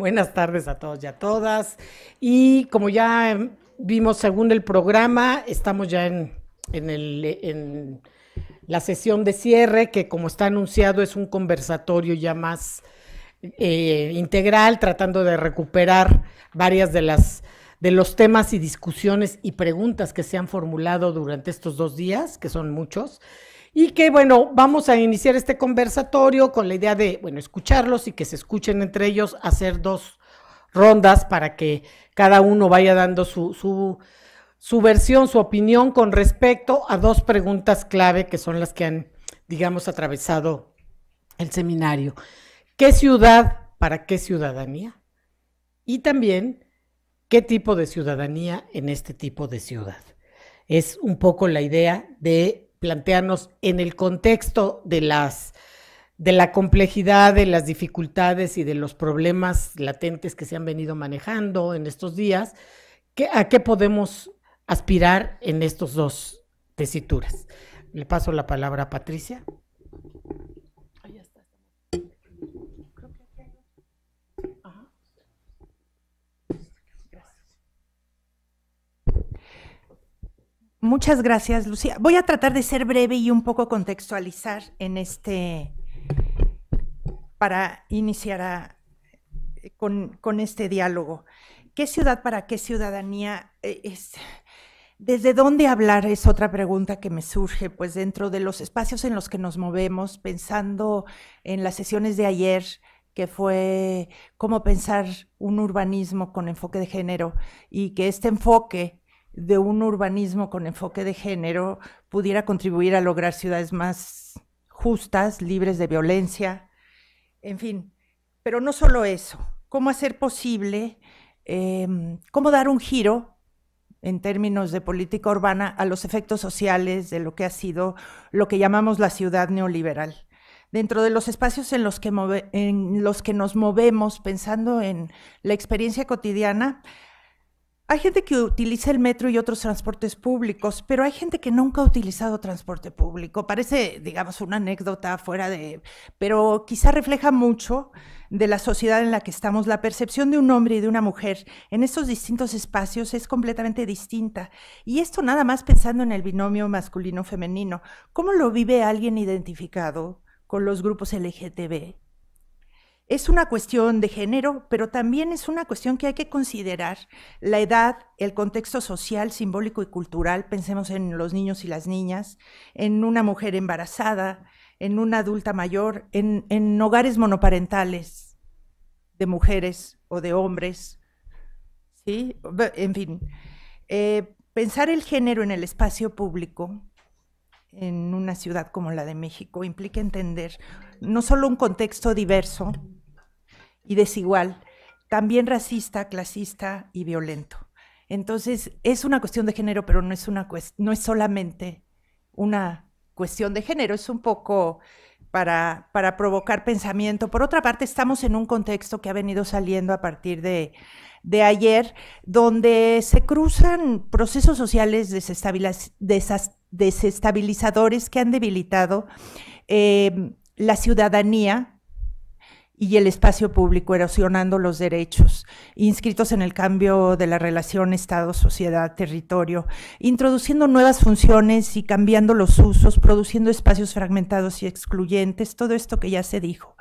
Buenas tardes a todos y a todas. Y como ya vimos según el programa, estamos ya en, la sesión de cierre, que como está anunciado es un conversatorio ya más eh, integral, tratando de recuperar varias de las de los temas y discusiones y preguntas que se han formulado durante estos dos días, que son muchos y que bueno, vamos a iniciar este conversatorio con la idea de, bueno, escucharlos y que se escuchen entre ellos, hacer dos rondas para que cada uno vaya dando su, su versión, su opinión con respecto a dos preguntas clave que son las que han, digamos, atravesado el seminario. ¿Qué ciudad para qué ciudadanía? Y también, ¿qué tipo de ciudadanía en este tipo de ciudad? Es un poco la idea de plantearnos en el contexto de las de la complejidad, de las dificultades y de los problemas latentes que se han venido manejando en estos días, ¿a qué podemos aspirar en estos dos tesituras? Le paso la palabra a Patricia. Muchas gracias, Lucía. Voy a tratar de ser breve y un poco contextualizar en este para iniciar con, con, este diálogo. ¿Qué ciudad para qué ciudadanía eh, ¿Desde dónde hablar? Es otra pregunta que me surge, pues dentro de los espacios en los que nos movemos, pensando en las sesiones de ayer, que fue cómo pensar un urbanismo con enfoque de género y que este enfoque de un urbanismo con enfoque de género pudiera contribuir a lograr ciudades más justas, libres de violencia, en fin. Pero no solo eso, cómo hacer posible, em, cómo dar un giro en términos de política urbana a los efectos sociales de lo que ha sido lo que llamamos la ciudad neoliberal. Dentro de los espacios en los que, en los que nos movemos pensando en la experiencia cotidiana, hay gente que utiliza el metro y otros transportes públicos, pero hay gente que nunca ha utilizado transporte público. Parece, digamos, una anécdota fuera de... pero quizá refleja mucho de la sociedad en la que estamos. La percepción de un hombre y de una mujer en estos distintos espacios es completamente distinta. Y esto nada más pensando en el binomio masculino-femenino. ¿Cómo lo vive alguien identificado con los grupos LGTB? es una cuestión de género, pero también es una cuestión que hay que considerar la edad, el contexto social, simbólico y cultural. Pensemos en los niños y las niñas, en una mujer embarazada, en una adulta mayor, en, hogares monoparentales de mujeres o de hombres. ¿sí? En fin, eh, pensar el género en el espacio público en una ciudad como la de México implica entender no solo un contexto diverso, y desigual, también racista, clasista y violento. Entonces, es una cuestión de género, pero no es, una no es solamente una cuestión de género, es un poco para, para provocar pensamiento. Por otra parte, estamos en un contexto que ha venido saliendo a partir de, ayer, donde se cruzan procesos sociales desestabilizadores que han debilitado eh, la ciudadanía y el espacio público, erosionando los derechos, inscritos en el cambio de la relación Estado-sociedad-territorio, introduciendo nuevas funciones y cambiando los usos, produciendo espacios fragmentados y excluyentes, todo esto que ya se dijo.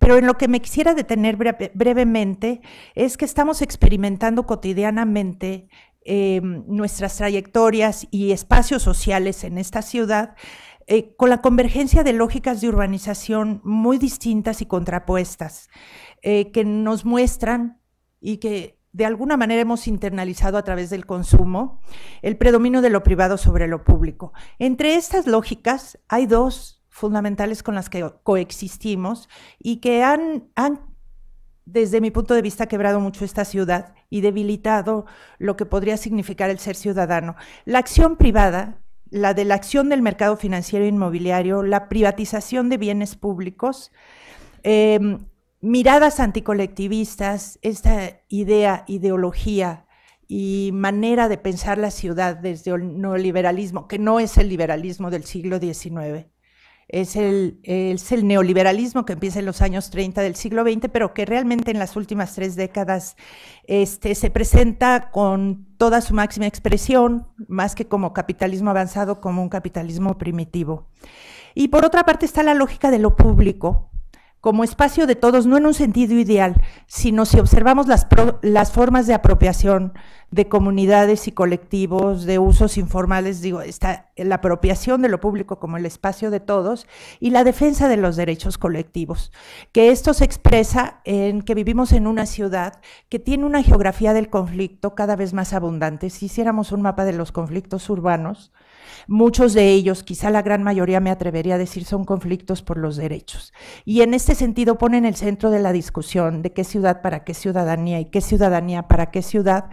Pero en lo que me quisiera detener brevemente es que estamos experimentando cotidianamente eh, nuestras trayectorias y espacios sociales en esta ciudad eh, con la convergencia de lógicas de urbanización muy distintas y contrapuestas, eh, que nos muestran y que de alguna manera hemos internalizado a través del consumo el predominio de lo privado sobre lo público. Entre estas lógicas hay dos fundamentales con las que coexistimos y que han, han desde mi punto de vista, quebrado mucho esta ciudad y debilitado lo que podría significar el ser ciudadano. La acción privada, la de la acción del mercado financiero inmobiliario, la privatización de bienes públicos, em, miradas anticolectivistas, esta idea, ideología y manera de pensar la ciudad desde el neoliberalismo, que no es el liberalismo del siglo XIX es el, neoliberalismo que empieza en los años 30 del siglo XX, pero que realmente en las últimas tres décadas este, se presenta con toda su máxima expresión, más que como capitalismo avanzado, como un capitalismo primitivo. Y por otra parte está la lógica de lo público, como espacio de todos, no en un sentido ideal, sino si observamos las, formas de apropiación de comunidades y colectivos, de usos informales, digo, está la apropiación de lo público como el espacio de todos y la defensa de los derechos colectivos, que esto se expresa en que vivimos en una ciudad que tiene una geografía del conflicto cada vez más abundante. Si hiciéramos un mapa de los conflictos urbanos, Muchos de ellos, quizá la gran mayoría me atrevería a decir, son conflictos por los derechos. Y en este sentido ponen el centro de la discusión de qué ciudad para qué ciudadanía y qué ciudadanía para qué ciudad,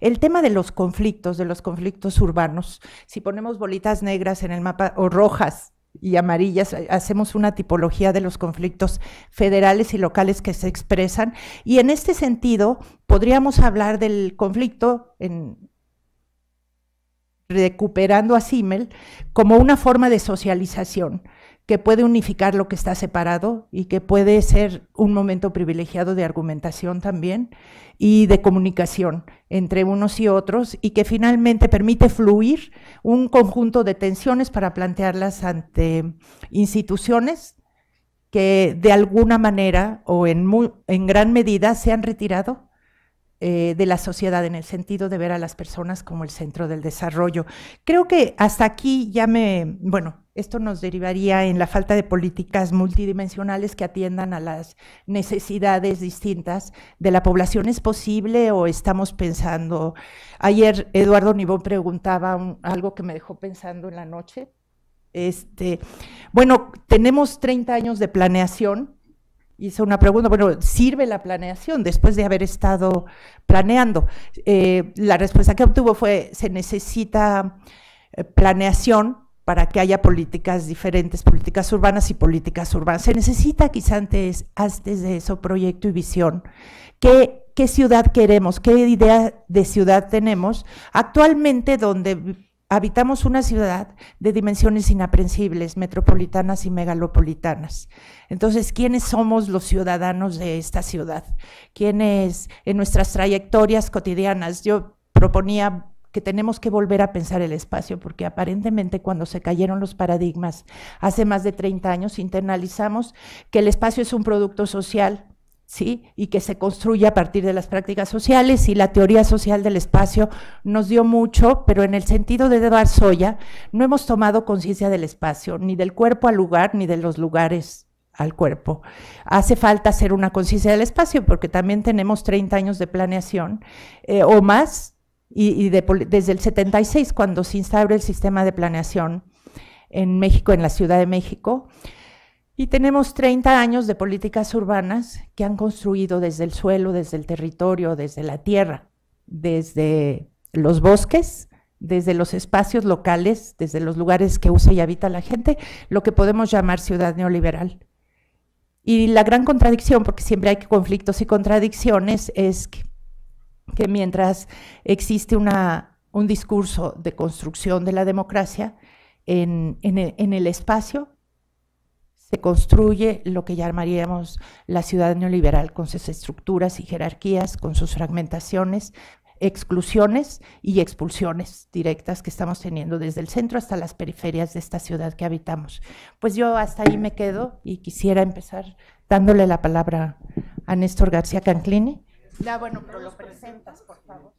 el tema de los conflictos, de los conflictos urbanos. Si ponemos bolitas negras en el mapa o rojas y amarillas, eh, hacemos una tipología de los conflictos federales y locales que se expresan. Y en este sentido, podríamos hablar del conflicto en recuperando a Simmel, como una forma de socialización que puede unificar lo que está separado y que puede ser un momento privilegiado de argumentación también y de comunicación entre unos y otros y que finalmente permite fluir un conjunto de tensiones para plantearlas ante instituciones que de alguna manera o en, en gran medida se han retirado eh, de la sociedad en el sentido de ver a las personas como el centro del desarrollo. Creo que hasta aquí ya me, bueno, esto nos derivaría en la falta de políticas multidimensionales que atiendan a las necesidades distintas de la población. ¿Es posible o estamos pensando? Ayer Eduardo Nibón preguntaba algo que me dejó pensando en la noche. Este, bueno, tenemos 30 años de planeación hizo una pregunta, bueno, ¿sirve la planeación después de haber estado planeando? Eh, la respuesta que obtuvo fue, se necesita eh, planeación para que haya políticas diferentes, políticas urbanas y políticas urbanas. Se necesita quizá antes, antes de eso proyecto y visión. ¿Qué, ¿Qué ciudad queremos? ¿Qué idea de ciudad tenemos? Actualmente donde habitamos una ciudad de dimensiones inaprensibles, metropolitanas y megalopolitanas. Entonces, ¿quiénes somos los ciudadanos de esta ciudad? ¿Quiénes en nuestras trayectorias cotidianas? Yo proponía que tenemos que volver a pensar el espacio, porque aparentemente cuando se cayeron los paradigmas hace más de 30 años, internalizamos que el espacio es un producto social, ¿sí? y que se construye a partir de las prácticas sociales y la teoría social del espacio nos dio mucho, pero en el sentido de Eduardo Soya no hemos tomado conciencia del espacio, ni del cuerpo al lugar, ni de los lugares al cuerpo. Hace falta hacer una conciencia del espacio porque también tenemos 30 años de planeación eh, o más, y, desde el 76 cuando se instaura el sistema de planeación en México, en la Ciudad de México, y tenemos 30 años de políticas urbanas que han construido desde el suelo, desde el territorio, desde la tierra, desde los bosques, desde los espacios locales, desde los lugares que usa y habita la gente, lo que podemos llamar ciudad neoliberal. Y la gran contradicción, porque siempre hay conflictos y contradicciones, es que, mientras existe un discurso de construcción de la democracia en el espacio, construye lo que llamaríamos la ciudad neoliberal, con sus estructuras y jerarquías, con sus fragmentaciones, exclusiones y expulsiones directas que estamos teniendo desde el centro hasta las periferias de esta ciudad que habitamos. Pues yo hasta ahí me quedo y quisiera empezar dándole la palabra a Néstor García Canclini. bueno, pero lo presentas, por favor.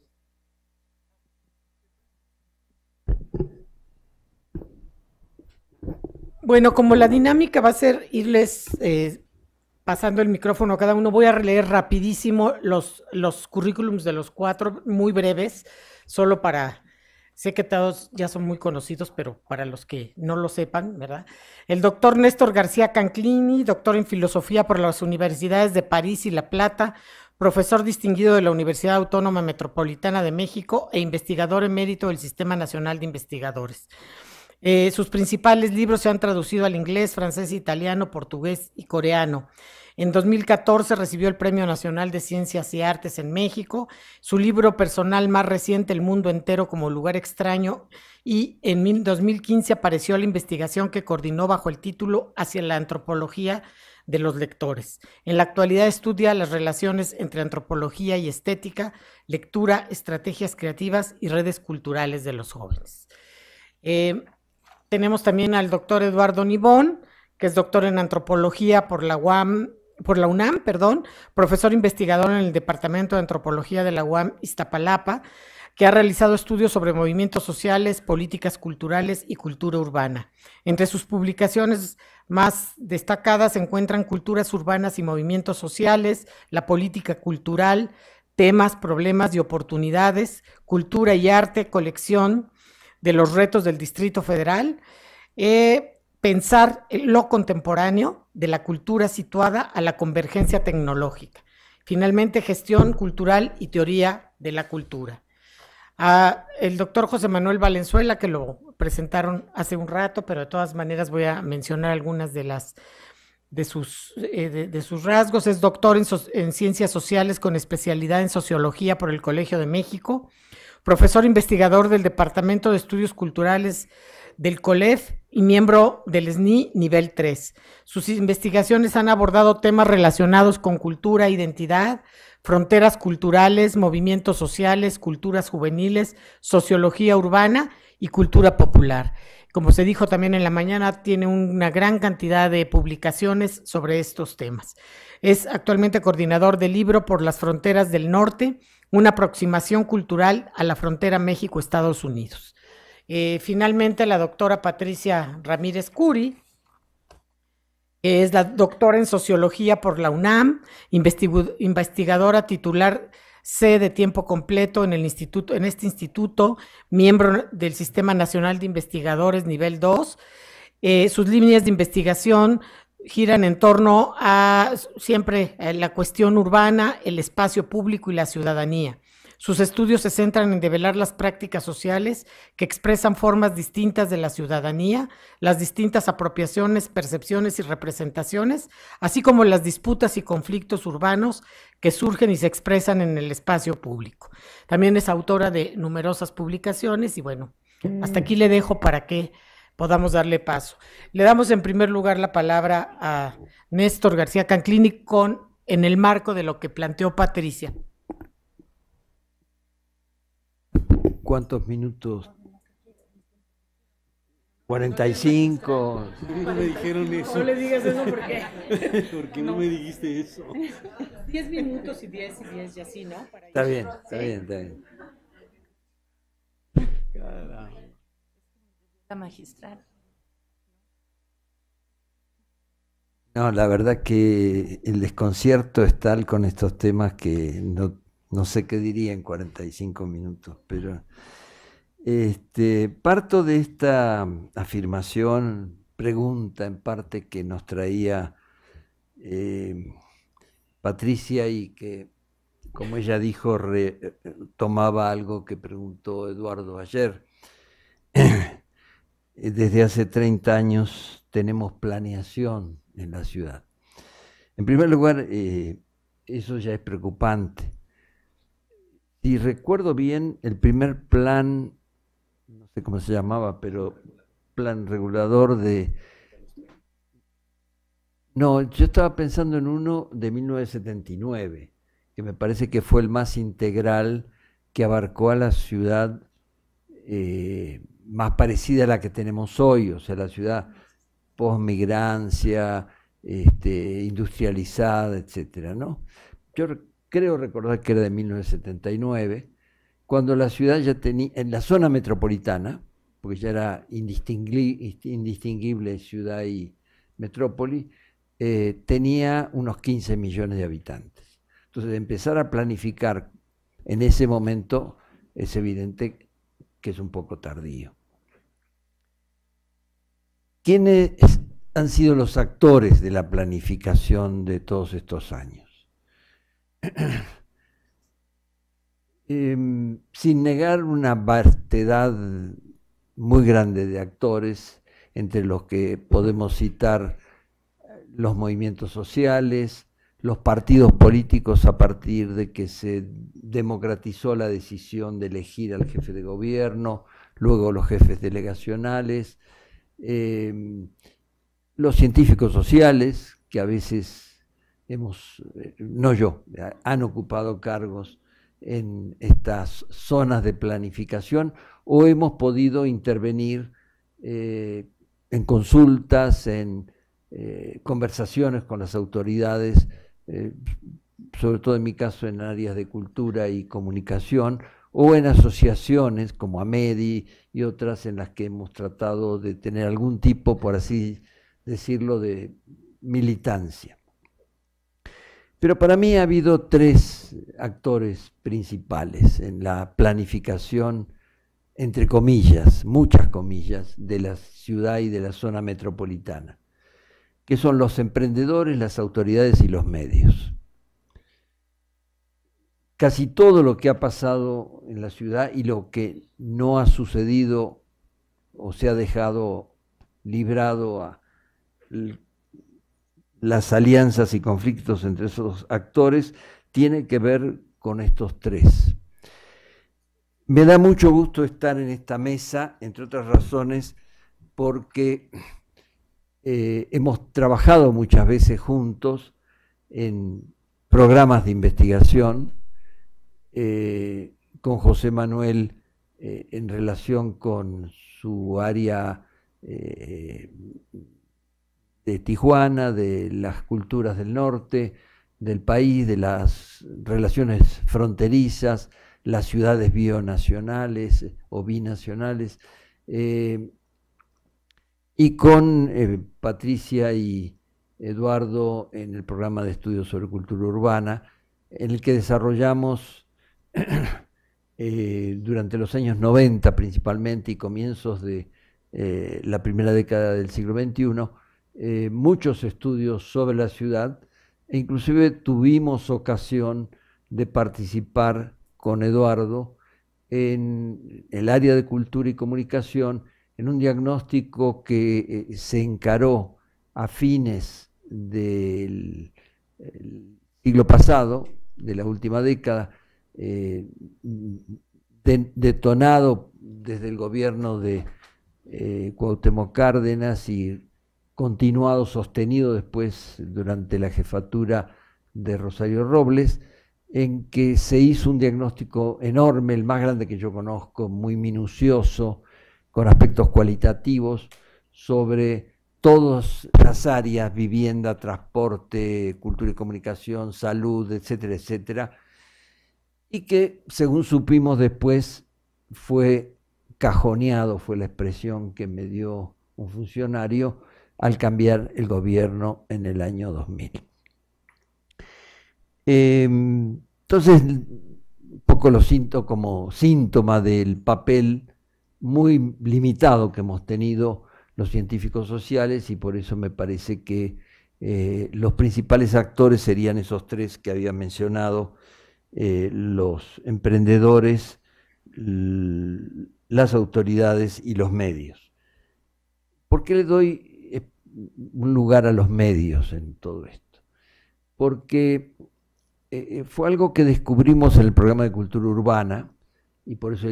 Bueno, como la dinámica va a ser irles eh, pasando el micrófono a cada uno, voy a leer rapidísimo los, los currículums de los cuatro, muy breves, solo para... Sé que todos ya son muy conocidos, pero para los que no lo sepan, ¿verdad? El doctor Néstor García Canclini, doctor en filosofía por las universidades de París y La Plata, profesor distinguido de la Universidad Autónoma Metropolitana de México e investigador emérito del Sistema Nacional de Investigadores. Eh, sus principales libros se han traducido al inglés, francés, italiano, portugués y coreano. En 2014 recibió el Premio Nacional de Ciencias y Artes en México. Su libro personal más reciente, El Mundo Entero como Lugar Extraño, y en 2015 apareció la investigación que coordinó bajo el título Hacia la Antropología de los lectores. En la actualidad estudia las relaciones entre antropología y estética, lectura, estrategias creativas y redes culturales de los jóvenes. Eh, tenemos también al doctor Eduardo Nibón, que es doctor en antropología por la UAM, por la UNAM, perdón, profesor investigador en el Departamento de Antropología de la UAM Iztapalapa, que ha realizado estudios sobre movimientos sociales, políticas culturales y cultura urbana. Entre sus publicaciones más destacadas se encuentran culturas urbanas y movimientos sociales, la política cultural, temas, problemas y oportunidades, cultura y arte, colección, de los retos del Distrito Federal, eh, pensar lo contemporáneo de la cultura situada a la convergencia tecnológica. Finalmente, gestión cultural y teoría de la cultura. el doctor José Manuel Valenzuela, que lo presentaron hace un rato, pero de todas maneras voy a mencionar algunas de las de sus, eh, rasgos. Es doctor en, ciencias sociales con especialidad en sociología por el Colegio de México profesor investigador del Departamento de Estudios Culturales del COLEF y miembro del SNI nivel 3. Sus investigaciones han abordado temas relacionados con cultura, identidad, fronteras culturales, movimientos sociales, culturas juveniles, sociología urbana y cultura popular. Como se dijo también en la mañana, tiene una gran cantidad de publicaciones sobre estos temas. Es actualmente coordinador del libro Por las Fronteras del Norte, una aproximación cultural a la frontera México-Estados Unidos. Eh, finalmente, la doctora Patricia Ramírez Curi, es la doctora en sociología por la UNAM, investigadora titular C de tiempo completo en, el instituto, en este instituto, miembro del Sistema Nacional de Investigadores Nivel 2. Eh, sus líneas de investigación giran en torno a siempre eh, la cuestión urbana, el espacio público y la ciudadanía. Sus estudios se centran en develar las prácticas sociales que expresan formas distintas de la ciudadanía, las distintas apropiaciones, percepciones y representaciones, así como las disputas y conflictos urbanos que surgen y se expresan en el espacio público. También es autora de numerosas publicaciones y bueno, hasta mm. aquí le dejo para que podamos darle paso. Le damos en primer lugar la palabra a Néstor García Canclini con en el marco de lo que planteó Patricia. ¿Cuántos minutos? 45. No me dijeron eso. No le digas eso porque. ¿Por qué no, me dijiste eso? 10 minutos y 10 y 10 y así, ¿no? está, bien, está bien, está bien, está magistral. No, la verdad que el desconcierto es tal con estos temas que no, sé qué diría en 45 minutos, pero este, parto de esta afirmación, pregunta en parte que nos traía eh, Patricia y que, como ella dijo, tomaba algo que preguntó Eduardo ayer. Eh, desde hace 30 años tenemos planeación en la ciudad. En primer lugar, eh, eso ya es preocupante. Si recuerdo bien, el primer plan, no sé cómo se llamaba, pero plan regulador de... No, yo estaba pensando en uno de 1979, que me parece que fue el más integral que abarcó a la ciudad. Eh, más parecida a la que tenemos hoy, o sea, la ciudad posmigrancia, este, industrializada, etc. ¿no? Yo creo recordar que era de 1979, cuando la ciudad ya tenía, en la zona metropolitana, porque ya era indistinguible, ciudad y metrópoli, eh, tenía unos 15 millones de habitantes. Entonces, empezar a planificar en ese momento es evidente que es un poco tardío. ¿Quiénes han sido los actores de la planificación de todos estos años? Em, sin negar una vastedad muy grande de actores, entre los que podemos citar eh, los movimientos sociales, los partidos políticos a partir de que se democratizó la decisión de elegir al jefe de gobierno, luego los jefes delegacionales, Em, los científicos sociales, que a veces hemos, eh, no yo, eh, han ocupado cargos en estas zonas de planificación o hemos podido intervenir eh, en consultas, en conversaciones con las autoridades, sobre todo en mi caso en áreas de cultura y comunicación, o en asociaciones como AMEDI y otras en las que hemos tratado de tener algún tipo, por así decirlo, de militancia. Pero para mí ha habido tres actores principales en la planificación, entre comillas, muchas comillas, de la ciudad y de la zona metropolitana, que son los emprendedores, las autoridades y los medios casi todo lo que ha pasado en la ciudad y lo que no ha sucedido o se ha dejado librado a las alianzas y conflictos entre esos actores tiene que ver con estos tres. Me da mucho gusto estar en esta mesa, entre otras razones, porque eh, hemos trabajado muchas veces juntos en programas de investigación eh, con José Manuel eh, en relación con su área eh, de Tijuana, de las culturas del norte, del país, de las relaciones fronterizas, las ciudades bionacionales o binacionales, y con Patricia y Eduardo en el programa de estudios sobre cultura urbana, en el que desarrollamos Eh, durante los años 90 principalmente y comienzos de eh, la primera década del siglo XXI, eh, muchos estudios sobre la ciudad e inclusive tuvimos ocasión de participar con Eduardo en el área de cultura y comunicación en un diagnóstico que se encaró a fines del siglo pasado, de la última década, eh, detonado desde el gobierno de eh, Cuauhtémoc Cárdenas y continuado, sostenido después durante la jefatura de Rosario Robles, en que se hizo un diagnóstico enorme, el más grande que yo conozco, muy minucioso, con aspectos cualitativos, sobre todas las áreas, vivienda, transporte, cultura y comunicación, salud, etcétera, etcétera, y que, según supimos después, fue cajoneado, fue la expresión que me dio un funcionario al cambiar el gobierno en el año 2000. Em, entonces, un poco lo siento como síntoma del papel muy limitado que hemos tenido los científicos sociales y por eso me parece que eh, los principales actores serían esos tres que había mencionado, eh, los emprendedores, las autoridades y los medios. ¿Por qué le doy eh, un lugar a los medios en todo esto? Porque eh, fue algo que descubrimos en el programa de cultura urbana y por eso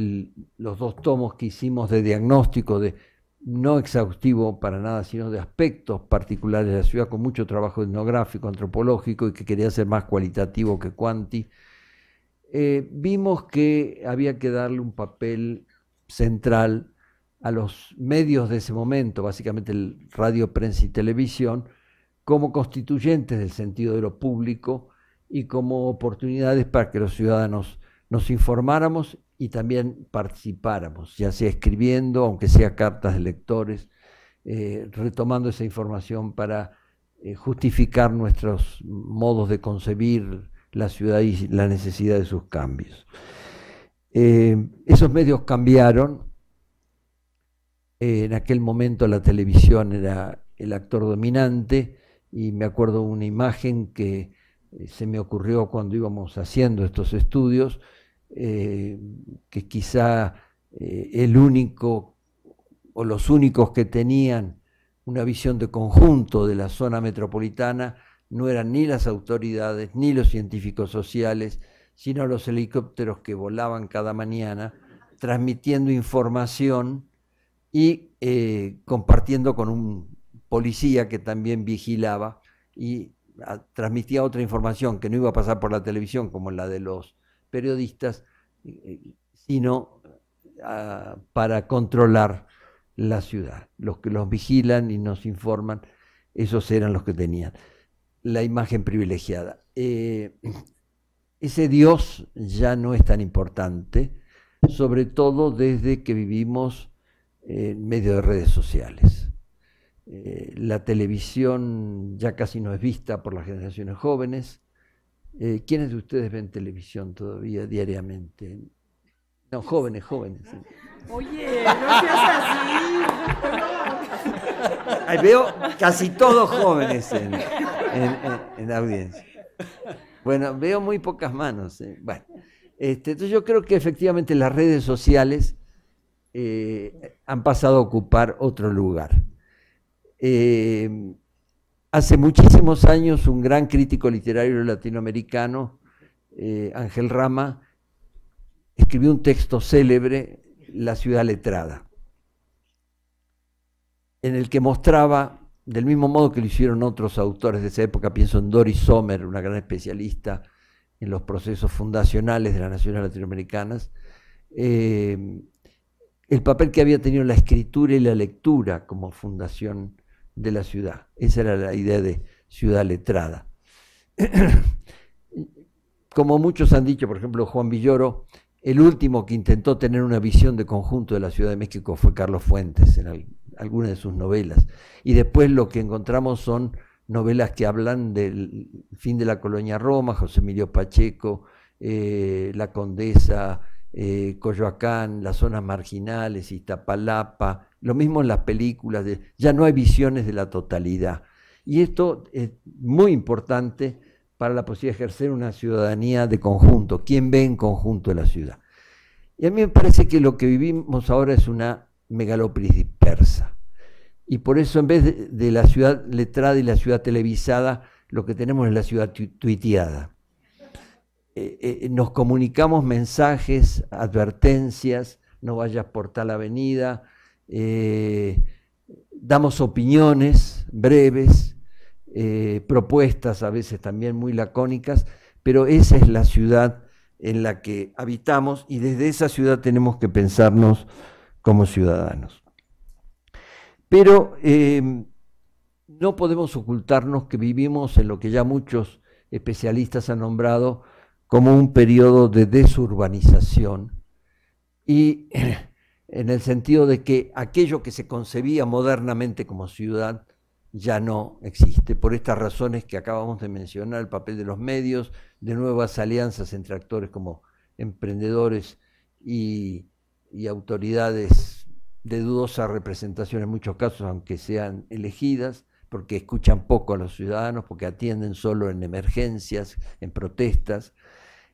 los dos tomos que hicimos de diagnóstico, no exhaustivo para nada, sino de aspectos particulares de la ciudad, con mucho trabajo etnográfico, antropológico y que quería ser más cualitativo que cuanti, eh, vimos que había que darle un papel central a los medios de ese momento, básicamente el radio, prensa y televisión, como constituyentes del sentido de lo público y como oportunidades para que los ciudadanos nos informáramos y también participáramos, ya sea escribiendo, aunque sea cartas de lectores, eh, retomando esa información para eh, justificar nuestros modos de concebir la ciudad y la necesidad de sus cambios. Eh, esos medios cambiaron. Eh, en aquel momento la televisión era el actor dominante y me acuerdo una imagen que eh, se me ocurrió cuando íbamos haciendo estos estudios, que quizá el único o los únicos que tenían una visión de conjunto de la zona metropolitana no eran ni las autoridades ni los científicos sociales, sino los helicópteros que volaban cada mañana transmitiendo información y eh, compartiendo con un policía que también vigilaba y ah, transmitía otra información que no iba a pasar por la televisión como la de los periodistas, eh, eh, sino ah, para controlar la ciudad. Los que los vigilan y nos informan, esos eran los que tenían la imagen privilegiada. Eh, ese Dios ya no es tan importante, sobre todo desde que vivimos en medio de redes sociales. Eh, la televisión ya casi no es vista por las generaciones jóvenes. Eh, ¿Quiénes de ustedes ven televisión todavía diariamente? No, jóvenes, jóvenes. Oye, no seas así veo casi todos jóvenes en, la audiencia. Bueno, veo muy pocas manos. ¿eh? Bueno, este, entonces yo creo que efectivamente las redes sociales eh, han pasado a ocupar otro lugar. Eh, hace muchísimos años un gran crítico literario latinoamericano, Ángel Rama, escribió un texto célebre, La ciudad letrada en el que mostraba, del mismo modo que lo hicieron otros autores de esa época, pienso en Doris Sommer, una gran especialista en los procesos fundacionales de las naciones latinoamericanas, eh, el papel que había tenido la escritura y la lectura como fundación de la ciudad. Esa era la idea de ciudad letrada. Como muchos han dicho, por ejemplo, Juan Villoro, el último que intentó tener una visión de conjunto de la Ciudad de México fue Carlos Fuentes en, algunas de sus novelas. Y después lo que encontramos son novelas que hablan del fin de la colonia Roma, José Emilio Pacheco, eh, La Condesa, eh, Coyoacán, las zonas marginales, Iztapalapa, lo mismo en las películas, ya no hay visiones de la totalidad. Y esto es muy importante para la posibilidad de ejercer una ciudadanía de conjunto, quien ve en conjunto la ciudad. Y a mí me parece que lo que vivimos ahora es una megalópolis dispersa Y por eso en vez de, la ciudad letrada y la ciudad televisada, lo que tenemos es la ciudad tuiteada. Eh, eh, nos comunicamos mensajes, advertencias, no vayas por tal avenida, eh, damos opiniones breves, propuestas a veces también muy lacónicas, pero esa es la ciudad en la que habitamos y desde esa ciudad tenemos que pensarnos como ciudadanos. Pero eh, no podemos ocultarnos que vivimos en lo que ya muchos especialistas han nombrado como un periodo de desurbanización y en el sentido de que aquello que se concebía modernamente como ciudad ya no existe, por estas razones que acabamos de mencionar, el papel de los medios, de nuevas alianzas entre actores como emprendedores y y autoridades de dudosa representación en muchos casos, aunque sean elegidas, porque escuchan poco a los ciudadanos, porque atienden solo en emergencias, en protestas.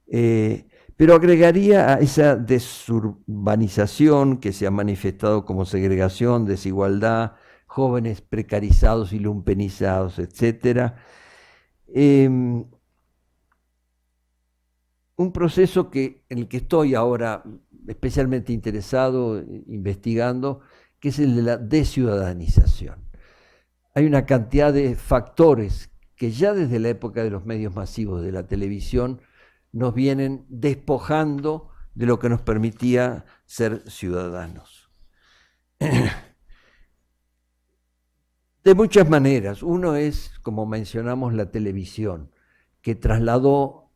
Eh, pero agregaría a esa desurbanización que se ha manifestado como segregación, desigualdad, jóvenes precarizados y lumpenizados, etc. Em, un proceso que, en el que estoy ahora especialmente interesado, eh, investigando, que es el de la desciudadanización. Hay una cantidad de factores que ya desde la época de los medios masivos de la televisión nos vienen despojando de lo que nos permitía ser ciudadanos. De muchas maneras. Uno es, como mencionamos, la televisión, que trasladó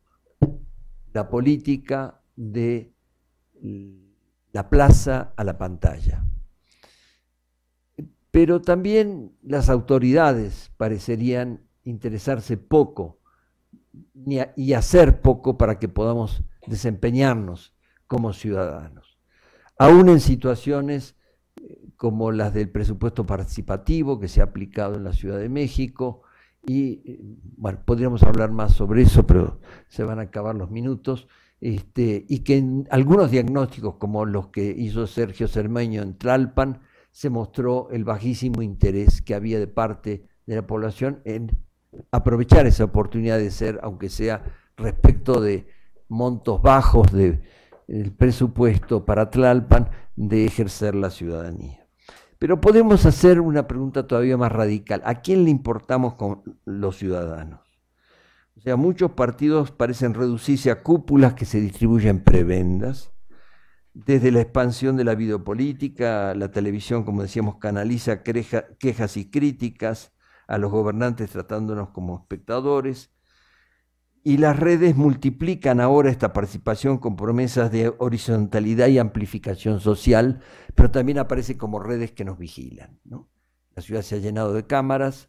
la política de la plaza a la pantalla. Pero también las autoridades parecerían interesarse poco y hacer poco para que podamos desempeñarnos como ciudadanos. Aún en situaciones eh, como las del presupuesto participativo que se ha aplicado en la Ciudad de México, y eh, podríamos hablar más sobre eso, pero se van a acabar los minutos. Este, y que en algunos diagnósticos, como los que hizo Sergio Cermeño en Tlalpan, se mostró el bajísimo interés que había de parte de la población en aprovechar esa oportunidad de ser, aunque sea respecto de montos bajos del presupuesto para Tlalpan, de ejercer la ciudadanía. Pero podemos hacer una pregunta todavía más radical. ¿A quién le importamos con los ciudadanos? O sea, muchos partidos parecen reducirse a cúpulas que se distribuyen prebendas. Desde la expansión de la videopolítica, la televisión, como decíamos, canaliza quejas y críticas a los gobernantes tratándonos como espectadores. Y las redes multiplican ahora esta participación con promesas de horizontalidad y amplificación social, pero también aparecen como redes que nos vigilan. La ciudad se ha llenado de cámaras,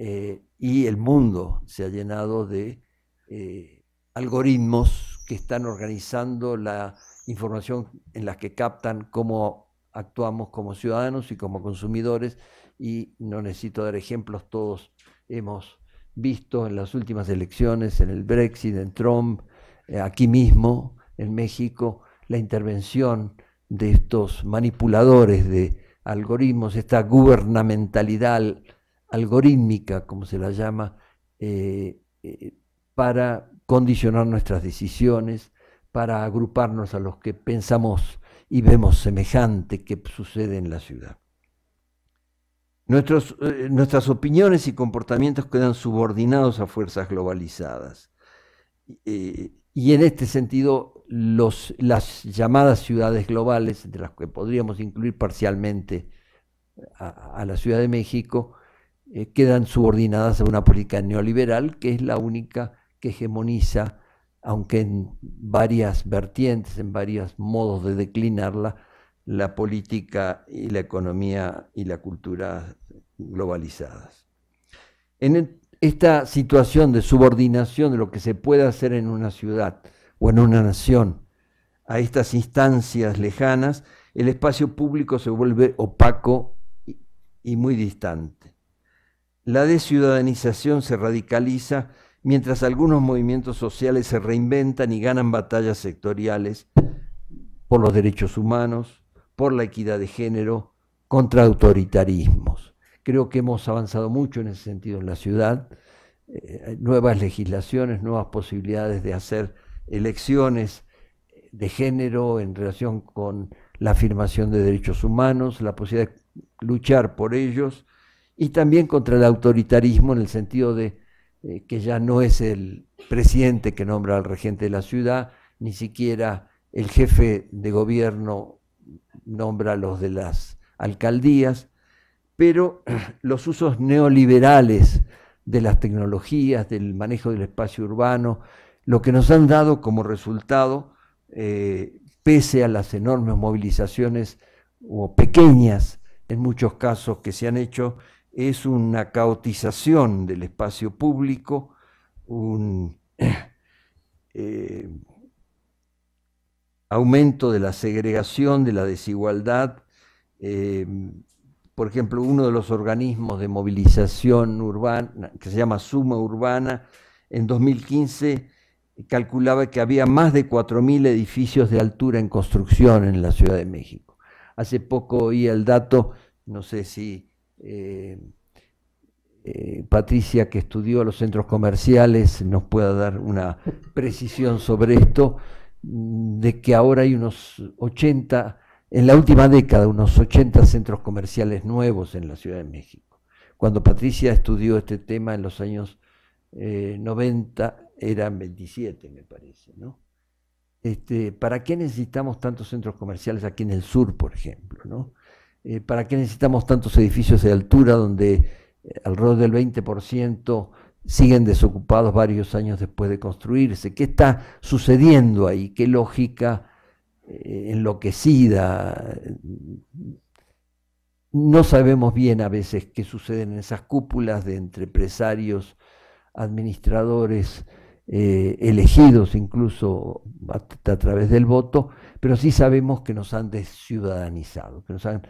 eh, y el mundo se ha llenado de eh, algoritmos que están organizando la información en las que captan cómo actuamos como ciudadanos y como consumidores y no necesito dar ejemplos, todos hemos visto en las últimas elecciones, en el Brexit, en Trump, eh, aquí mismo, en México, la intervención de estos manipuladores de algoritmos, esta gubernamentalidad algorítmica, como se la llama, eh, eh, para condicionar nuestras decisiones, para agruparnos a los que pensamos y vemos semejante que sucede en la ciudad. Eh, nuestras opiniones y comportamientos quedan subordinados a fuerzas globalizadas. y en este sentido, las llamadas ciudades globales, de las que podríamos incluir parcialmente a la Ciudad de México, eh, quedan subordinadas a una política neoliberal que es la única que hegemoniza, aunque en varias vertientes, en varios modos de declinarla, la política y la economía y la cultura globalizadas. En esta situación de subordinación de lo que se puede hacer en una ciudad o en una nación a estas instancias lejanas, el espacio público se vuelve opaco y muy distante. La desciudadanización se radicaliza mientras algunos movimientos sociales se reinventan y ganan batallas sectoriales por los derechos humanos, por la equidad de género, contra autoritarismos. Creo que hemos avanzado mucho en ese sentido en la ciudad, eh, nuevas legislaciones, nuevas posibilidades de hacer elecciones de género en relación con la afirmación de derechos humanos, la posibilidad de luchar por ellos, y también contra el autoritarismo en el sentido de eh, que ya no es el presidente que nombra al regente de la ciudad, ni siquiera el jefe de gobierno nombra a los de las alcaldías, pero los usos neoliberales de las tecnologías, del manejo del espacio urbano, lo que nos han dado como resultado, eh, pese a las enormes movilizaciones o pequeñas en muchos casos que se han hecho es una caotización del espacio público, un eh, aumento de la segregación, de la desigualdad. Em, por ejemplo, uno de los organismos de movilización urbana, que se llama Suma Urbana, en 2015 calculaba que había más de 4.000 edificios de altura en construcción en la Ciudad de México. Hace poco oí el dato, no sé si eh, eh, Patricia, que estudió los centros comerciales, nos pueda dar una precisión sobre esto, mm, de que ahora hay unos 80, en la última década, unos 80 centros comerciales nuevos en la Ciudad de México. Cuando Patricia estudió este tema en los años 90, eh, eran 27, me parece, ¿no? Este, ¿Para qué necesitamos tantos centros comerciales aquí en el sur, por ejemplo? ¿no? Eh, ¿para qué necesitamos tantos edificios de altura donde eh, alrededor del 20% siguen desocupados varios años después de construirse? ¿Qué está sucediendo ahí? ¿Qué lógica eh, enloquecida? No sabemos bien a veces qué sucede en esas cúpulas de empresarios, administradores, elegidos incluso a, través del voto, pero sí sabemos que nos han desciudadanizado, que nos han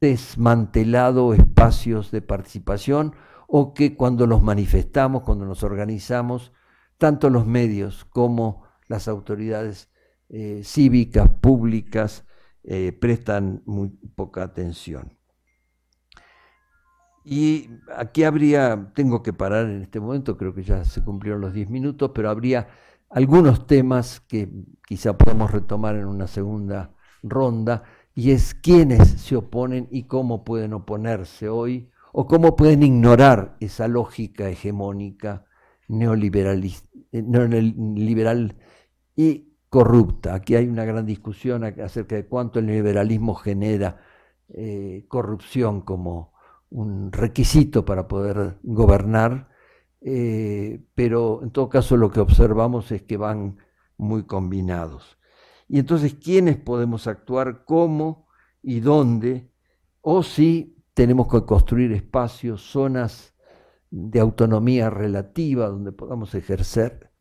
desmantelado espacios de participación o que cuando los manifestamos, cuando nos organizamos, tanto los medios como las autoridades eh, cívicas, públicas, eh, prestan muy poca atención. Y aquí habría, tengo que parar en este momento, creo que ya se cumplieron los 10 minutos, pero habría algunos temas que quizá podemos retomar en una segunda ronda y es quiénes se oponen y cómo pueden oponerse hoy o cómo pueden ignorar esa lógica hegemónica eh, neoliberal y corrupta. Aquí hay una gran discusión acerca de cuánto el neoliberalismo genera eh, corrupción como un requisito para poder gobernar, eh, pero en todo caso lo que observamos es que van muy combinados y entonces quiénes podemos actuar, cómo y dónde, o si tenemos que construir espacios, zonas de autonomía relativa donde podamos ejercer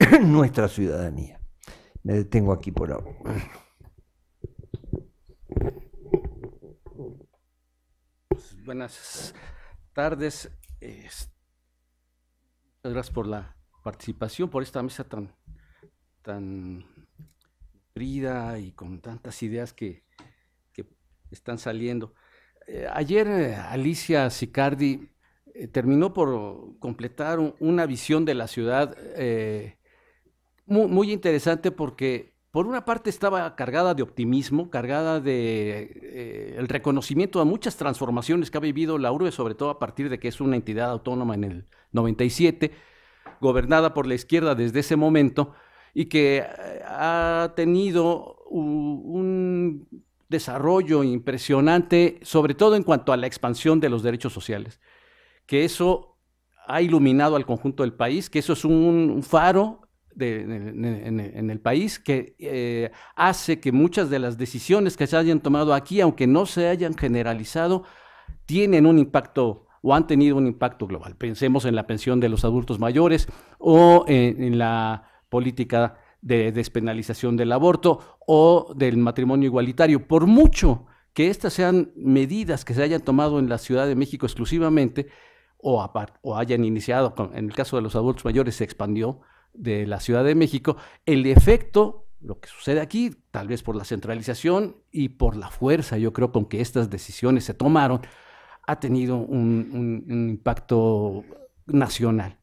nuestra ciudadanía. Me detengo aquí por ahora. Pues, buenas tardes. gracias por la participación, por esta mesa tan y con tantas ideas que, están saliendo. Eh, ayer eh, Alicia Sicardi eh, terminó por completar una visión de la ciudad muy, interesante porque por una parte estaba cargada de optimismo, cargada de el reconocimiento a muchas transformaciones que ha vivido la urbe, sobre todo a partir de que es una entidad autónoma en el 97, gobernada por la izquierda desde ese momento y que eh, ha tenido un desarrollo impresionante, sobre todo en cuanto a la expansión de los derechos sociales, que eso ha iluminado al conjunto del país, que eso es un faro en, el país que eh, hace que muchas de las decisiones que se hayan tomado aquí, aunque no se hayan generalizado, tienen un impacto o han tenido un impacto global. Pensemos en la pensión de los adultos mayores o en la política de despenalización del aborto o del matrimonio igualitario. Por mucho que estas sean medidas que se hayan tomado en la Ciudad de México exclusivamente o, o hayan iniciado, en el caso de los adultos mayores se expandió de la Ciudad de México, el efecto, lo que sucede aquí, tal vez por la centralización y por la fuerza, yo creo, con que estas decisiones se tomaron, ha tenido un, un impacto nacional.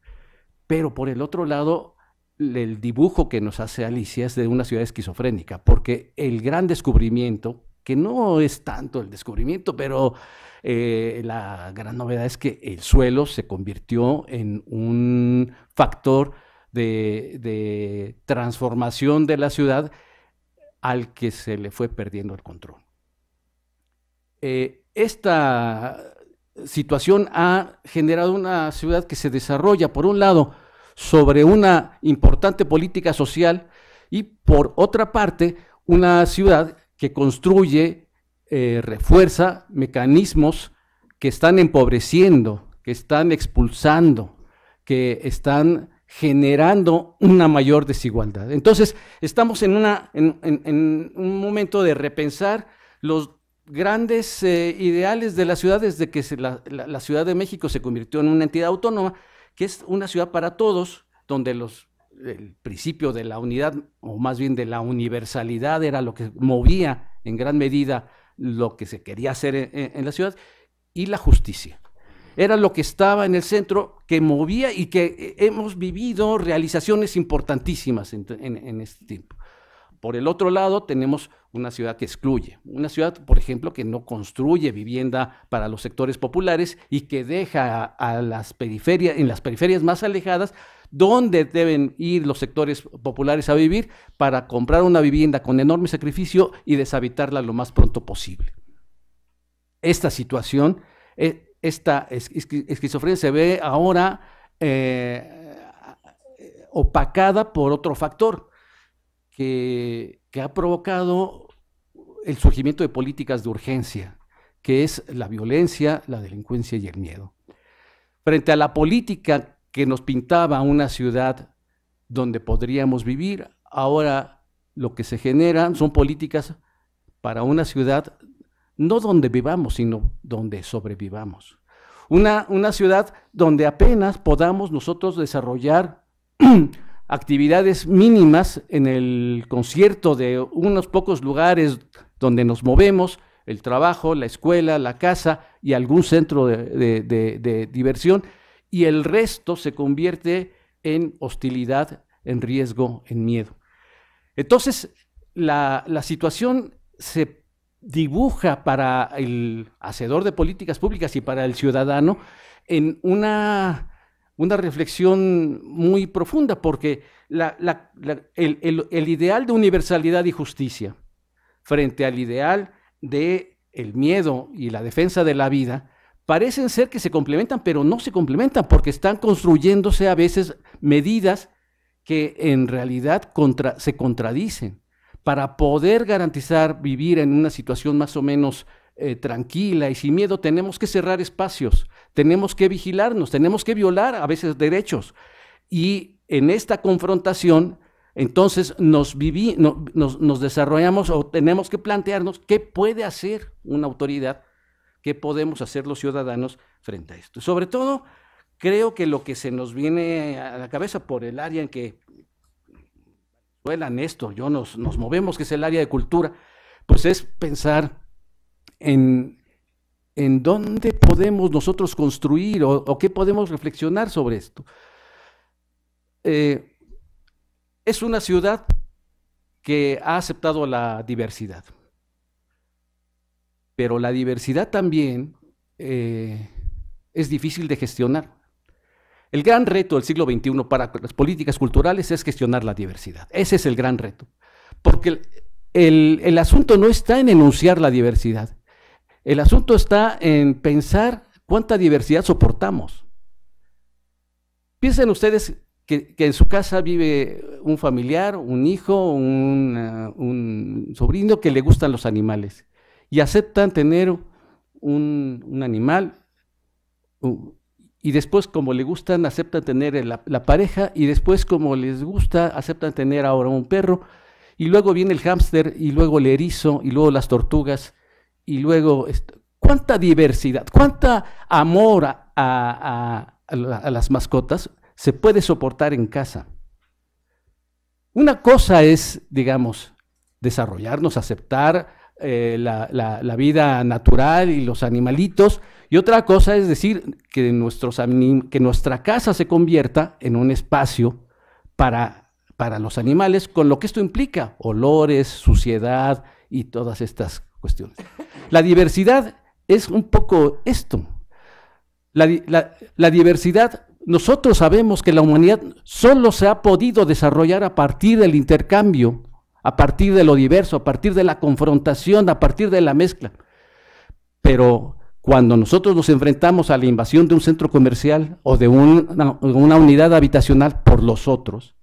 Pero por el otro lado, el dibujo que nos hace Alicia es de una ciudad esquizofrénica, porque el gran descubrimiento, que no es tanto el descubrimiento, pero eh, la gran novedad es que el suelo se convirtió en un factor de, transformación de la ciudad al que se le fue perdiendo el control. Eh, esta situación ha generado una ciudad que se desarrolla, por un lado, sobre una importante política social y por otra parte una ciudad que construye, eh, refuerza mecanismos que están empobreciendo, que están expulsando, que están generando una mayor desigualdad. Entonces, estamos en, un momento de repensar los grandes eh, ideales de la ciudad desde que la, Ciudad de México se convirtió en una entidad autónoma, que es una ciudad para todos, donde los, el principio de la unidad, o más bien de la universalidad, era lo que movía en gran medida lo que se quería hacer en, la ciudad, y la justicia. Era lo que estaba en el centro, que movía y que eh, hemos vivido realizaciones importantísimas en este tiempo. Por el otro lado, tenemos una ciudad que excluye, una ciudad, por ejemplo, que no construye vivienda para los sectores populares y que deja a, las periferias, en las periferias más alejadas, dónde deben ir los sectores populares a vivir para comprar una vivienda con enorme sacrificio y deshabitarla lo más pronto posible. Esta situación, e, esta esquizofrenia se ve ahora eh, opacada por otro factor que, ha provocado el surgimiento de políticas de urgencia, que es la violencia, la delincuencia y el miedo. Frente a la política que nos pintaba una ciudad donde podríamos vivir, ahora lo que se generan son políticas para una ciudad no donde vivamos, sino donde sobrevivamos. Una, una ciudad donde apenas podamos nosotros desarrollar actividades mínimas en el concierto de unos pocos lugares donde nos movemos, el trabajo, la escuela, la casa y algún centro de, diversión, y el resto se convierte en hostilidad, en riesgo, en miedo. Entonces, la situación se dibuja para el hacedor de políticas públicas y para el ciudadano en una una reflexión muy profunda, porque el, ideal de universalidad y justicia frente al ideal de el miedo y la defensa de la vida, parecen ser que se complementan, pero no se complementan, porque están construyéndose a veces medidas que en realidad se contradicen. Para poder garantizar vivir en una situación más o menos eh, tranquila y sin miedo, tenemos que cerrar espacios, tenemos que vigilarnos, tenemos que violar a veces derechos. Y en esta confrontación, entonces nos, viví, nos, desarrollamos o tenemos que plantearnos qué puede hacer una autoridad, qué podemos hacer los ciudadanos frente a esto. Sobre todo, creo que lo que se nos viene a la cabeza por el área en que Venezuela, esto, yo nos, nos movemos, que es el área de cultura, pues es pensar en, dónde podemos nosotros construir o, qué podemos reflexionar sobre esto. Eh, es una ciudad que ha aceptado la diversidad, pero la diversidad también eh, es difícil de gestionar. El gran reto del siglo XXI para las políticas culturales es gestionar la diversidad. Ese es el gran reto. Porque el asunto no está en enunciar la diversidad, el asunto está en pensar cuánta diversidad soportamos. Piensen ustedes que, en su casa vive un familiar, un hijo, eh, un, sobrino que le gustan los animales y aceptan tener un, animal y después como le gustan aceptan tener la pareja y después como les gusta aceptan tener ahora un perro y luego viene el hámster y luego el erizo y luego las tortugas y luego, ¿cuánta diversidad, cuánta amor a, las mascotas se puede soportar en casa? Una cosa es, digamos, desarrollarnos, aceptar eh, la, vida natural y los animalitos, y otra cosa es decir que, nuestros que nuestra casa se convierta en un espacio para, para los animales, con lo que esto implica, olores, suciedad y todas estas cosas cuestiones. La diversidad es un poco esto. La, diversidad, nosotros sabemos que la humanidad solo se ha podido desarrollar a partir del intercambio, a partir de lo diverso, a partir de la confrontación, a partir de la mezcla. Pero cuando nosotros nos enfrentamos a la invasión de un centro comercial o de una unidad habitacional por los otros,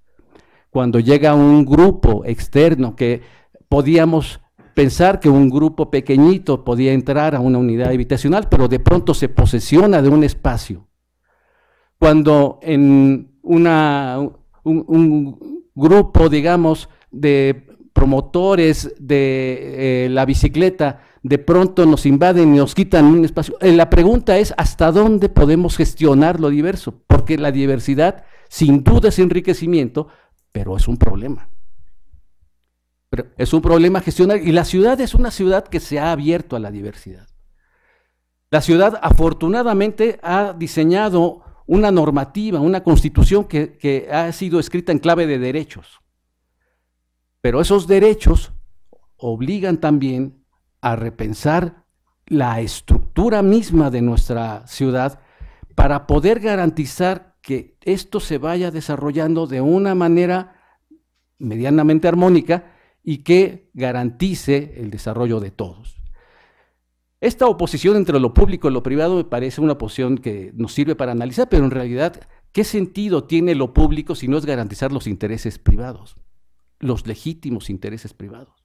cuando llega un grupo externo que podíamos pensar que un grupo pequeñito podía entrar a una unidad habitacional, pero de pronto se posesiona de un espacio. Cuando en una, un, grupo, digamos, de promotores de eh, la bicicleta, de pronto nos invaden y nos quitan un espacio. Eh, la pregunta es hasta dónde podemos gestionar lo diverso, porque la diversidad sin duda es enriquecimiento, pero es un problema. Pero es un problema gestional y la ciudad es una ciudad que se ha abierto a la diversidad. La ciudad afortunadamente ha diseñado una normativa, una constitución que ha sido escrita en clave de derechos. Pero esos derechos obligan también a repensar la estructura misma de nuestra ciudad para poder garantizar que esto se vaya desarrollando de una manera medianamente armónica y que garantice el desarrollo de todos. Esta oposición entre lo público y lo privado me parece una oposición que nos sirve para analizar, pero en realidad, ¿qué sentido tiene lo público si no es garantizar los intereses privados, los legítimos intereses privados?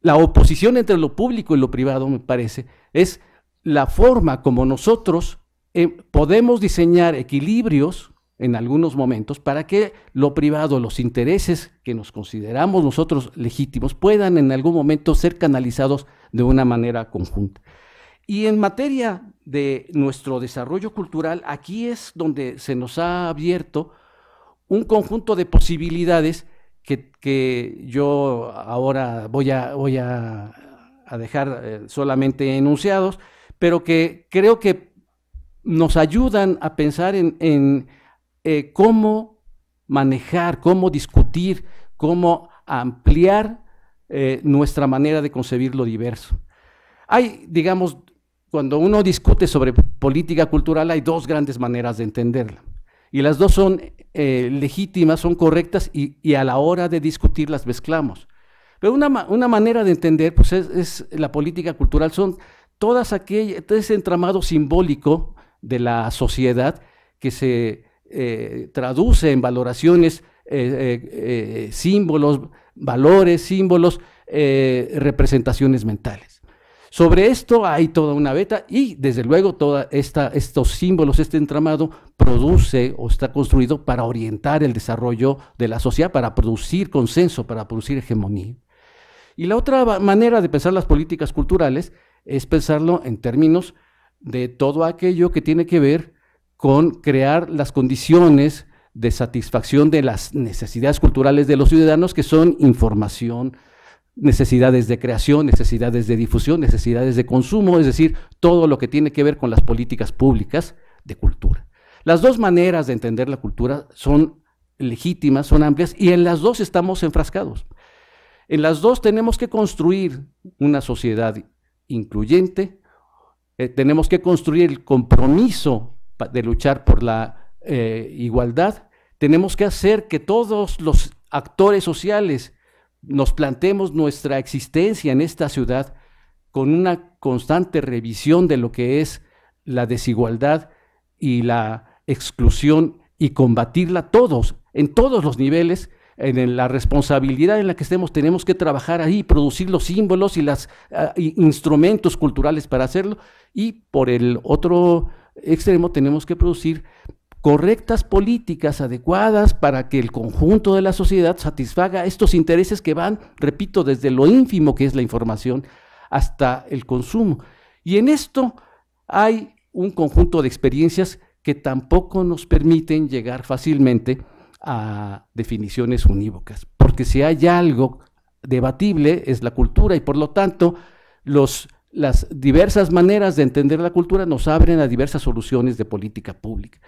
La oposición entre lo público y lo privado, me parece, es la forma como nosotros eh, podemos diseñar equilibrios en algunos momentos para que lo privado, los intereses que nos consideramos nosotros legítimos puedan en algún momento ser canalizados de una manera conjunta. Y en materia de nuestro desarrollo cultural, aquí es donde se nos ha abierto un conjunto de posibilidades que, yo ahora voy a, a, dejar eh, solamente enunciados, pero que creo que nos ayudan a pensar en eh, cómo manejar, cómo discutir, cómo ampliar eh, nuestra manera de concebir lo diverso. Hay, digamos, cuando uno discute sobre política cultural hay dos grandes maneras de entenderla. Y las dos son eh, legítimas, son correctas y, a la hora de discutir las mezclamos. Pero una, manera de entender pues es, la política cultural, son todas aquellas, ese entramado simbólico de la sociedad que se eh, traduce en valoraciones eh, eh, símbolos, valores, símbolos, representaciones mentales. Sobre esto hay toda una beta y desde luego todos estos símbolos, este entramado produce o está construido para orientar el desarrollo de la sociedad, para producir consenso, para producir hegemonía. Y la otra manera de pensar las políticas culturales es pensarlo en términos de todo aquello que tiene que ver con crear las condiciones de satisfacción de las necesidades culturales de los ciudadanos, que son información, necesidades de creación, necesidades de difusión, necesidades de consumo, es decir, todo lo que tiene que ver con las políticas públicas de cultura. Las dos maneras de entender la cultura son legítimas, son amplias, y en las dos estamos enfrascados. En las dos tenemos que construir una sociedad incluyente, eh, tenemos que construir el compromiso de luchar por la eh, igualdad, tenemos que hacer que todos los actores sociales nos planteemos nuestra existencia en esta ciudad con una constante revisión de lo que es la desigualdad y la exclusión y combatirla todos, en todos los niveles, en la responsabilidad en la que estemos, tenemos que trabajar ahí, producir los símbolos y los ah, instrumentos culturales para hacerlo. Y por el otro extremo tenemos que producir correctas políticas adecuadas para que el conjunto de la sociedad satisfaga estos intereses que van, repito, desde lo ínfimo que es la información hasta el consumo. Y en esto hay un conjunto de experiencias que tampoco nos permiten llegar fácilmente a definiciones unívocas, porque si hay algo debatible es la cultura y por lo tanto los las diversas maneras de entender la cultura nos abren a diversas soluciones de política pública.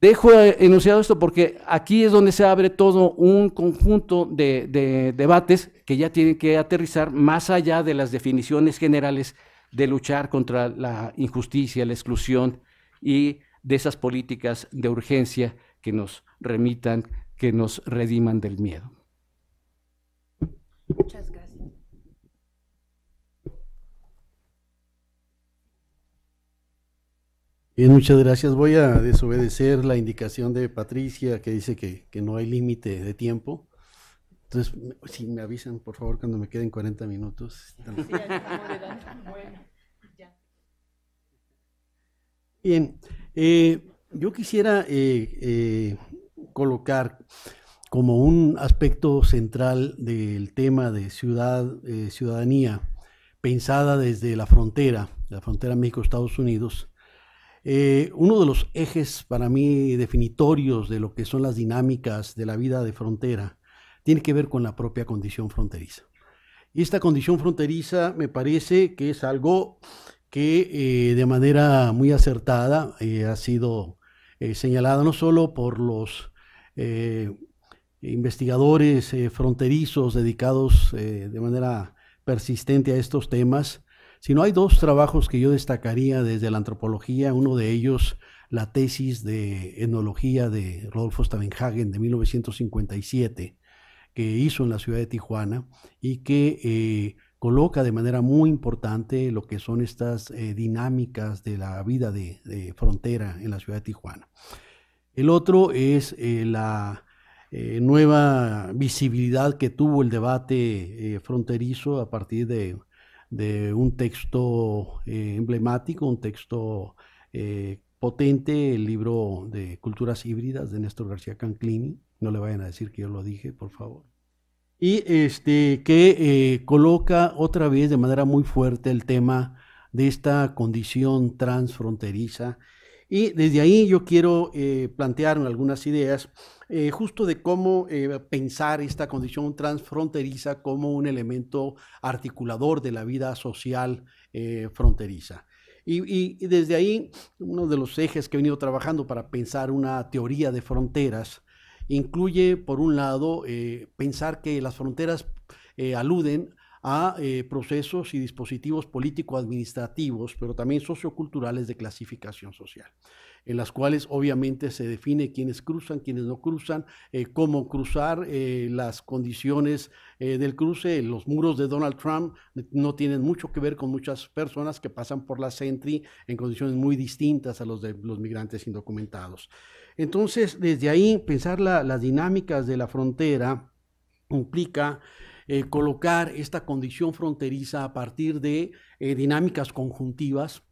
Dejo eh, enunciado esto porque aquí es donde se abre todo un conjunto de, debates que ya tienen que aterrizar más allá de las definiciones generales de luchar contra la injusticia, la exclusión y de esas políticas de urgencia que nos remitan, que nos rediman del miedo. Bien, muchas gracias. Voy a desobedecer la indicación de Patricia que dice que, no hay límite de tiempo. Entonces, si me avisan, por favor, cuando me queden 40 minutos. bueno, ya. Bien, eh, yo quisiera eh, eh, colocar como un aspecto central del tema de ciudad, ciudadanía pensada desde la frontera, la frontera México-Estados Unidos, eh, uno de los ejes para mí definitorios de lo que son las dinámicas de la vida de frontera tiene que ver con la propia condición fronteriza. Y esta condición fronteriza me parece que es algo que eh, de manera muy acertada eh, ha sido señalada no solo por los investigadores fronterizos dedicados de manera persistente a estos temas, no, hay dos trabajos que yo destacaría desde la antropología, uno de ellos la tesis de etnología de Rodolfo Stavenhagen de 1957, que hizo en la ciudad de Tijuana y que eh, coloca de manera muy importante lo que son estas eh, dinámicas de la vida de, frontera en la ciudad de Tijuana. El otro es eh, la nueva visibilidad que tuvo el debate fronterizo a partir de de un texto eh, emblemático, un texto eh, potente, el libro de Culturas Híbridas de Néstor García Canclini. No le vayan a decir que yo lo dije, por favor. Y este, que eh, coloca otra vez de manera muy fuerte el tema de esta condición transfronteriza. Y desde ahí yo quiero plantear algunas ideas eh, justo de cómo eh, pensar esta condición transfronteriza como un elemento articulador de la vida social eh, fronteriza. Y, desde ahí, uno de los ejes que he venido trabajando para pensar una teoría de fronteras incluye, por un lado, pensar que las fronteras aluden a procesos y dispositivos político-administrativos, pero también socioculturales de clasificación social en las cuales obviamente se define quiénes cruzan, quiénes no cruzan, eh, cómo cruzar, eh, las condiciones eh, del cruce. Los muros de Donald Trump no tienen mucho que ver con muchas personas que pasan por la Sentry en condiciones muy distintas a los de los migrantes indocumentados. Entonces, desde ahí, pensar las dinámicas de la frontera implica... colocar esta condición fronteriza a partir de dinámicas conjuntivas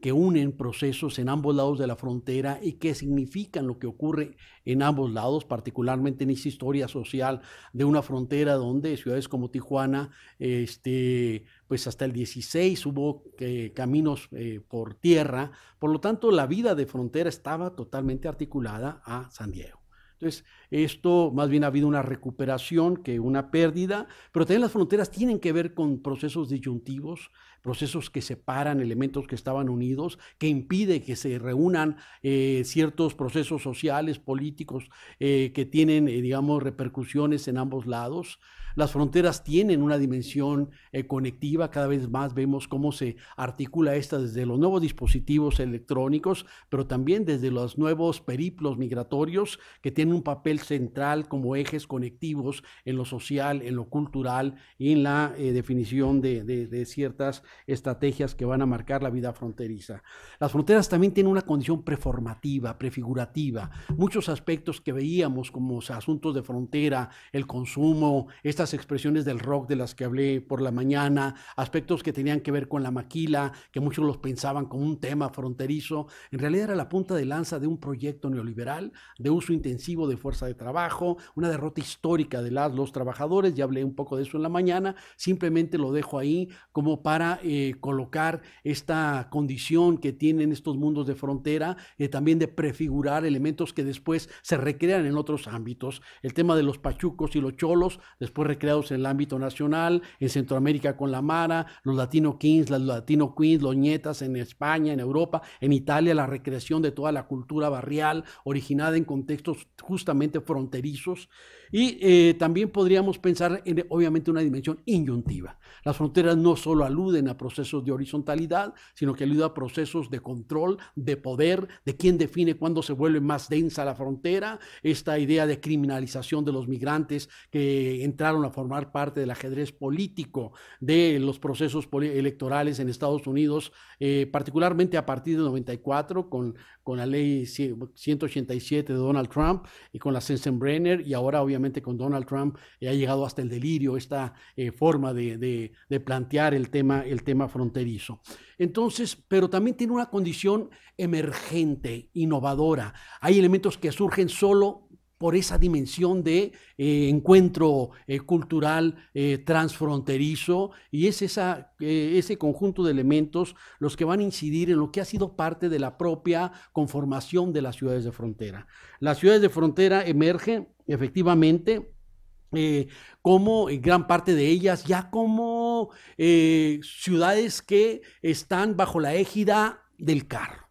que unen procesos en ambos lados de la frontera y que significan lo que ocurre en ambos lados, particularmente en esa historia social de una frontera donde ciudades como Tijuana, este, pues hasta el 16 hubo eh, caminos eh, por tierra, por lo tanto la vida de frontera estaba totalmente articulada a San Diego. Entonces, esto más bien ha habido una recuperación que una pérdida, pero también las fronteras tienen que ver con procesos disyuntivos, procesos que separan elementos que estaban unidos, que impide que se reúnan eh, ciertos procesos sociales, políticos, eh, que tienen, eh, digamos, repercusiones en ambos lados. Las fronteras tienen una dimensión conectiva, cada vez más vemos cómo se articula esta desde los nuevos dispositivos electrónicos, pero también desde los nuevos periplos migratorios que tienen un papel central como ejes conectivos en lo social, en lo cultural y en la definición de ciertas estrategias que van a marcar la vida fronteriza. Las fronteras también tienen una condición preformativa, prefigurativa. Muchos aspectos que veíamos como asuntos de frontera, el consumo, estas expresiones del rock de las que hablé por la mañana, aspectos que tenían que ver con la maquila, que muchos los pensaban como un tema fronterizo, en realidad era la punta de lanza de un proyecto neoliberal de uso intensivo de fuerza de trabajo, una derrota histórica de las, los trabajadores, ya hablé un poco de eso en la mañana, simplemente lo dejo ahí como para colocar esta condición que tienen estos mundos de frontera, y eh, también de prefigurar elementos que después se recrean en otros ámbitos. El tema de los pachucos y los cholos, después recreados en el ámbito nacional, en Centroamérica con la Mara, los Latino Kings, los Latino Queens, los Nietas en España, en Europa, en Italia, la recreación de toda la cultura barrial originada en contextos justamente fronterizos. Y eh, también podríamos pensar en, obviamente, una dimensión inyuntiva. Las fronteras no solo aluden a procesos de horizontalidad, sino que aluden a procesos de control, de poder, de quién define cuándo se vuelve más densa la frontera, esta idea de criminalización de los migrantes que entraron a formar parte del ajedrez político de los procesos electorales en Estados Unidos, eh, particularmente a partir de 94, con con la ley 187 de Donald Trump y con la Sensenbrenner y ahora obviamente con Donald Trump eh, ha llegado hasta el delirio esta eh, forma de, de, plantear el tema, el tema fronterizo. Entonces, pero también tiene una condición emergente, innovadora. Hay elementos que surgen solo por esa dimensión de eh, encuentro eh, cultural eh, transfronterizo y es ese conjunto de elementos los que van a incidir en lo que ha sido parte de la propia conformación de las ciudades de frontera. Las ciudades de frontera emergen efectivamente como gran parte de ellas ya como ciudades que están bajo la égida del carro.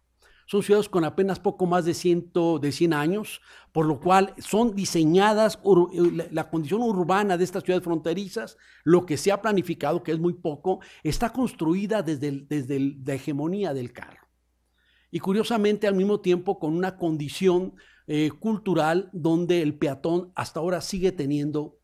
Son ciudades con apenas poco más de 100, de 100 años, por lo cual son diseñadas, eh, la condición urbana de estas ciudades fronterizas, lo que se ha planificado, que es muy poco, está construida desde, desde la hegemonía del carro. Y curiosamente al mismo tiempo con una condición eh, cultural donde el peatón hasta ahora sigue teniendo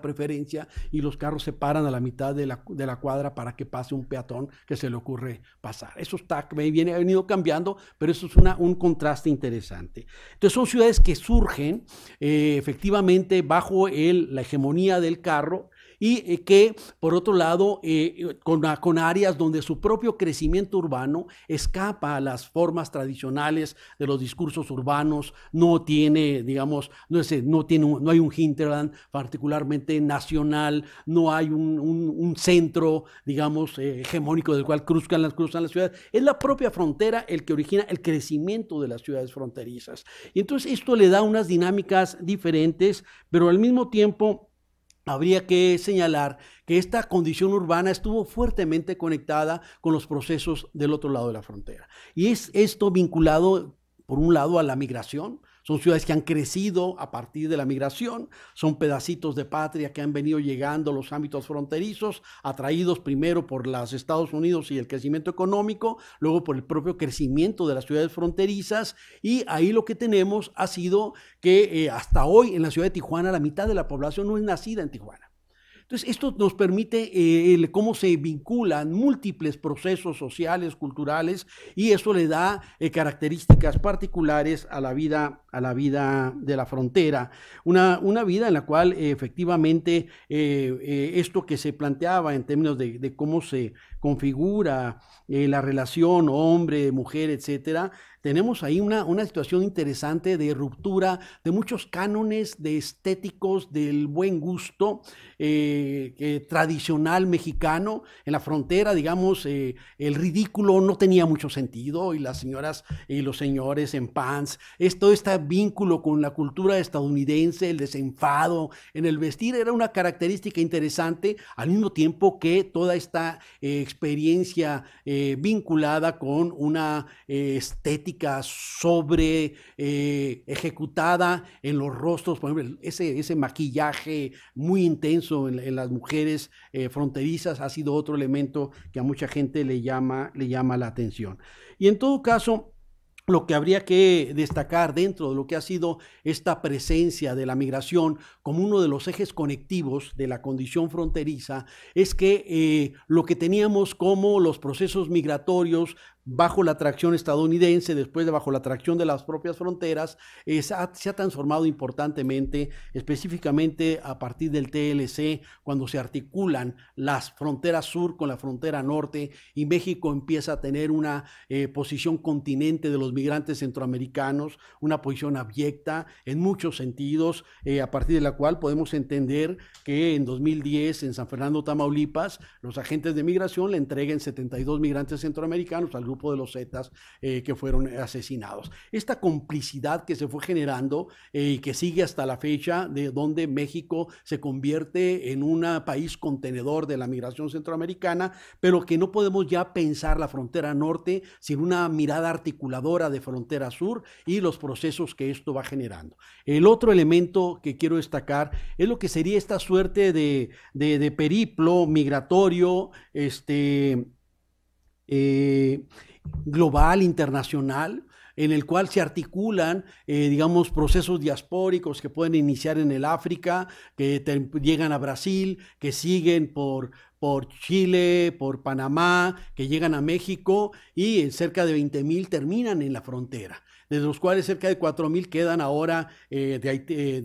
preferencia y los carros se paran a la mitad de la, de la, cuadra para que pase un peatón que se le ocurre pasar. Eso está, viene, ha venido cambiando, pero eso es una, un contraste interesante. Entonces son ciudades que surgen eh, efectivamente bajo la hegemonía del carro y eh, que, por otro lado, eh, eh, con, con áreas donde su propio crecimiento urbano escapa a las formas tradicionales de los discursos urbanos, no tiene, digamos, no, no, tiene no hay un hinterland particularmente nacional, no hay un, centro, digamos, hegemónico del cual cruzcan las, cruzan las ciudades. Es la propia frontera el que origina el crecimiento de las ciudades fronterizas. Y entonces esto le da unas dinámicas diferentes, pero al mismo tiempo Habría que señalar que esta condición urbana estuvo fuertemente conectada con los procesos del otro lado de la frontera. Y es esto vinculado, por un lado, a la migración, son ciudades que han crecido a partir de la migración, son pedacitos de patria que han venido llegando a los ámbitos fronterizos, atraídos primero por los Estados Unidos y el crecimiento económico, luego por el propio crecimiento de las ciudades fronterizas, y ahí lo que tenemos ha sido que eh, hasta hoy en la ciudad de Tijuana la mitad de la población no es nacida en Tijuana. Entonces, esto nos permite eh, cómo se vinculan múltiples procesos sociales, culturales, y eso le da eh, características particulares a la vida, a la vida de la frontera. Una, vida en la cual efectivamente eh, esto que se planteaba en términos de cómo se configura eh, la relación hombre-mujer, etcétera, tenemos ahí una, situación interesante de ruptura de muchos cánones de estéticos del buen gusto eh, tradicional mexicano. En la frontera, digamos, eh, el ridículo no tenía mucho sentido y las señoras y los señores en pants. Esto, este vínculo con la cultura estadounidense, el desenfado en el vestir, era una característica interesante al mismo tiempo que toda esta experiencia eh, vinculada con una eh, estética sobre eh, ejecutada en los rostros, por ejemplo, ese, ese maquillaje muy intenso en, las mujeres fronterizas ha sido otro elemento que a mucha gente le llama, le llama la atención. Y en todo caso, lo que habría que destacar dentro de lo que ha sido esta presencia de la migración como uno de los ejes conectivos de la condición fronteriza es que eh, lo que teníamos como los procesos migratorios bajo la atracción estadounidense, después de bajo la atracción de las propias fronteras, eh, se, ha, transformado importantemente, específicamente a partir del TLC, cuando se articulan las fronteras sur con la frontera norte y México empieza a tener una eh, posición continente de los migrantes centroamericanos, una posición abyecta en muchos sentidos, eh, a partir de la cual podemos entender que en 2010 en San Fernando, Tamaulipas, los agentes de migración le entreguen 72 migrantes centroamericanos, algunos grupo de los Zetas eh, que fueron asesinados. Esta complicidad que se fue generando eh, y que sigue hasta la fecha de donde México se convierte en un país contenedor de la migración centroamericana, pero que no podemos ya pensar la frontera norte sin una mirada articuladora de frontera sur y los procesos que esto va generando. El otro elemento que quiero destacar es lo que sería esta suerte de, de, de periplo migratorio, este eh, global, internacional, en el cual se articulan, eh, digamos, procesos diaspóricos que pueden iniciar en el África, que llegan a Brasil, que siguen por, por Chile, por Panamá, que llegan a México y en cerca de 20.000 mil terminan en la frontera de los cuales cerca de 4.000 quedan ahora eh, eh,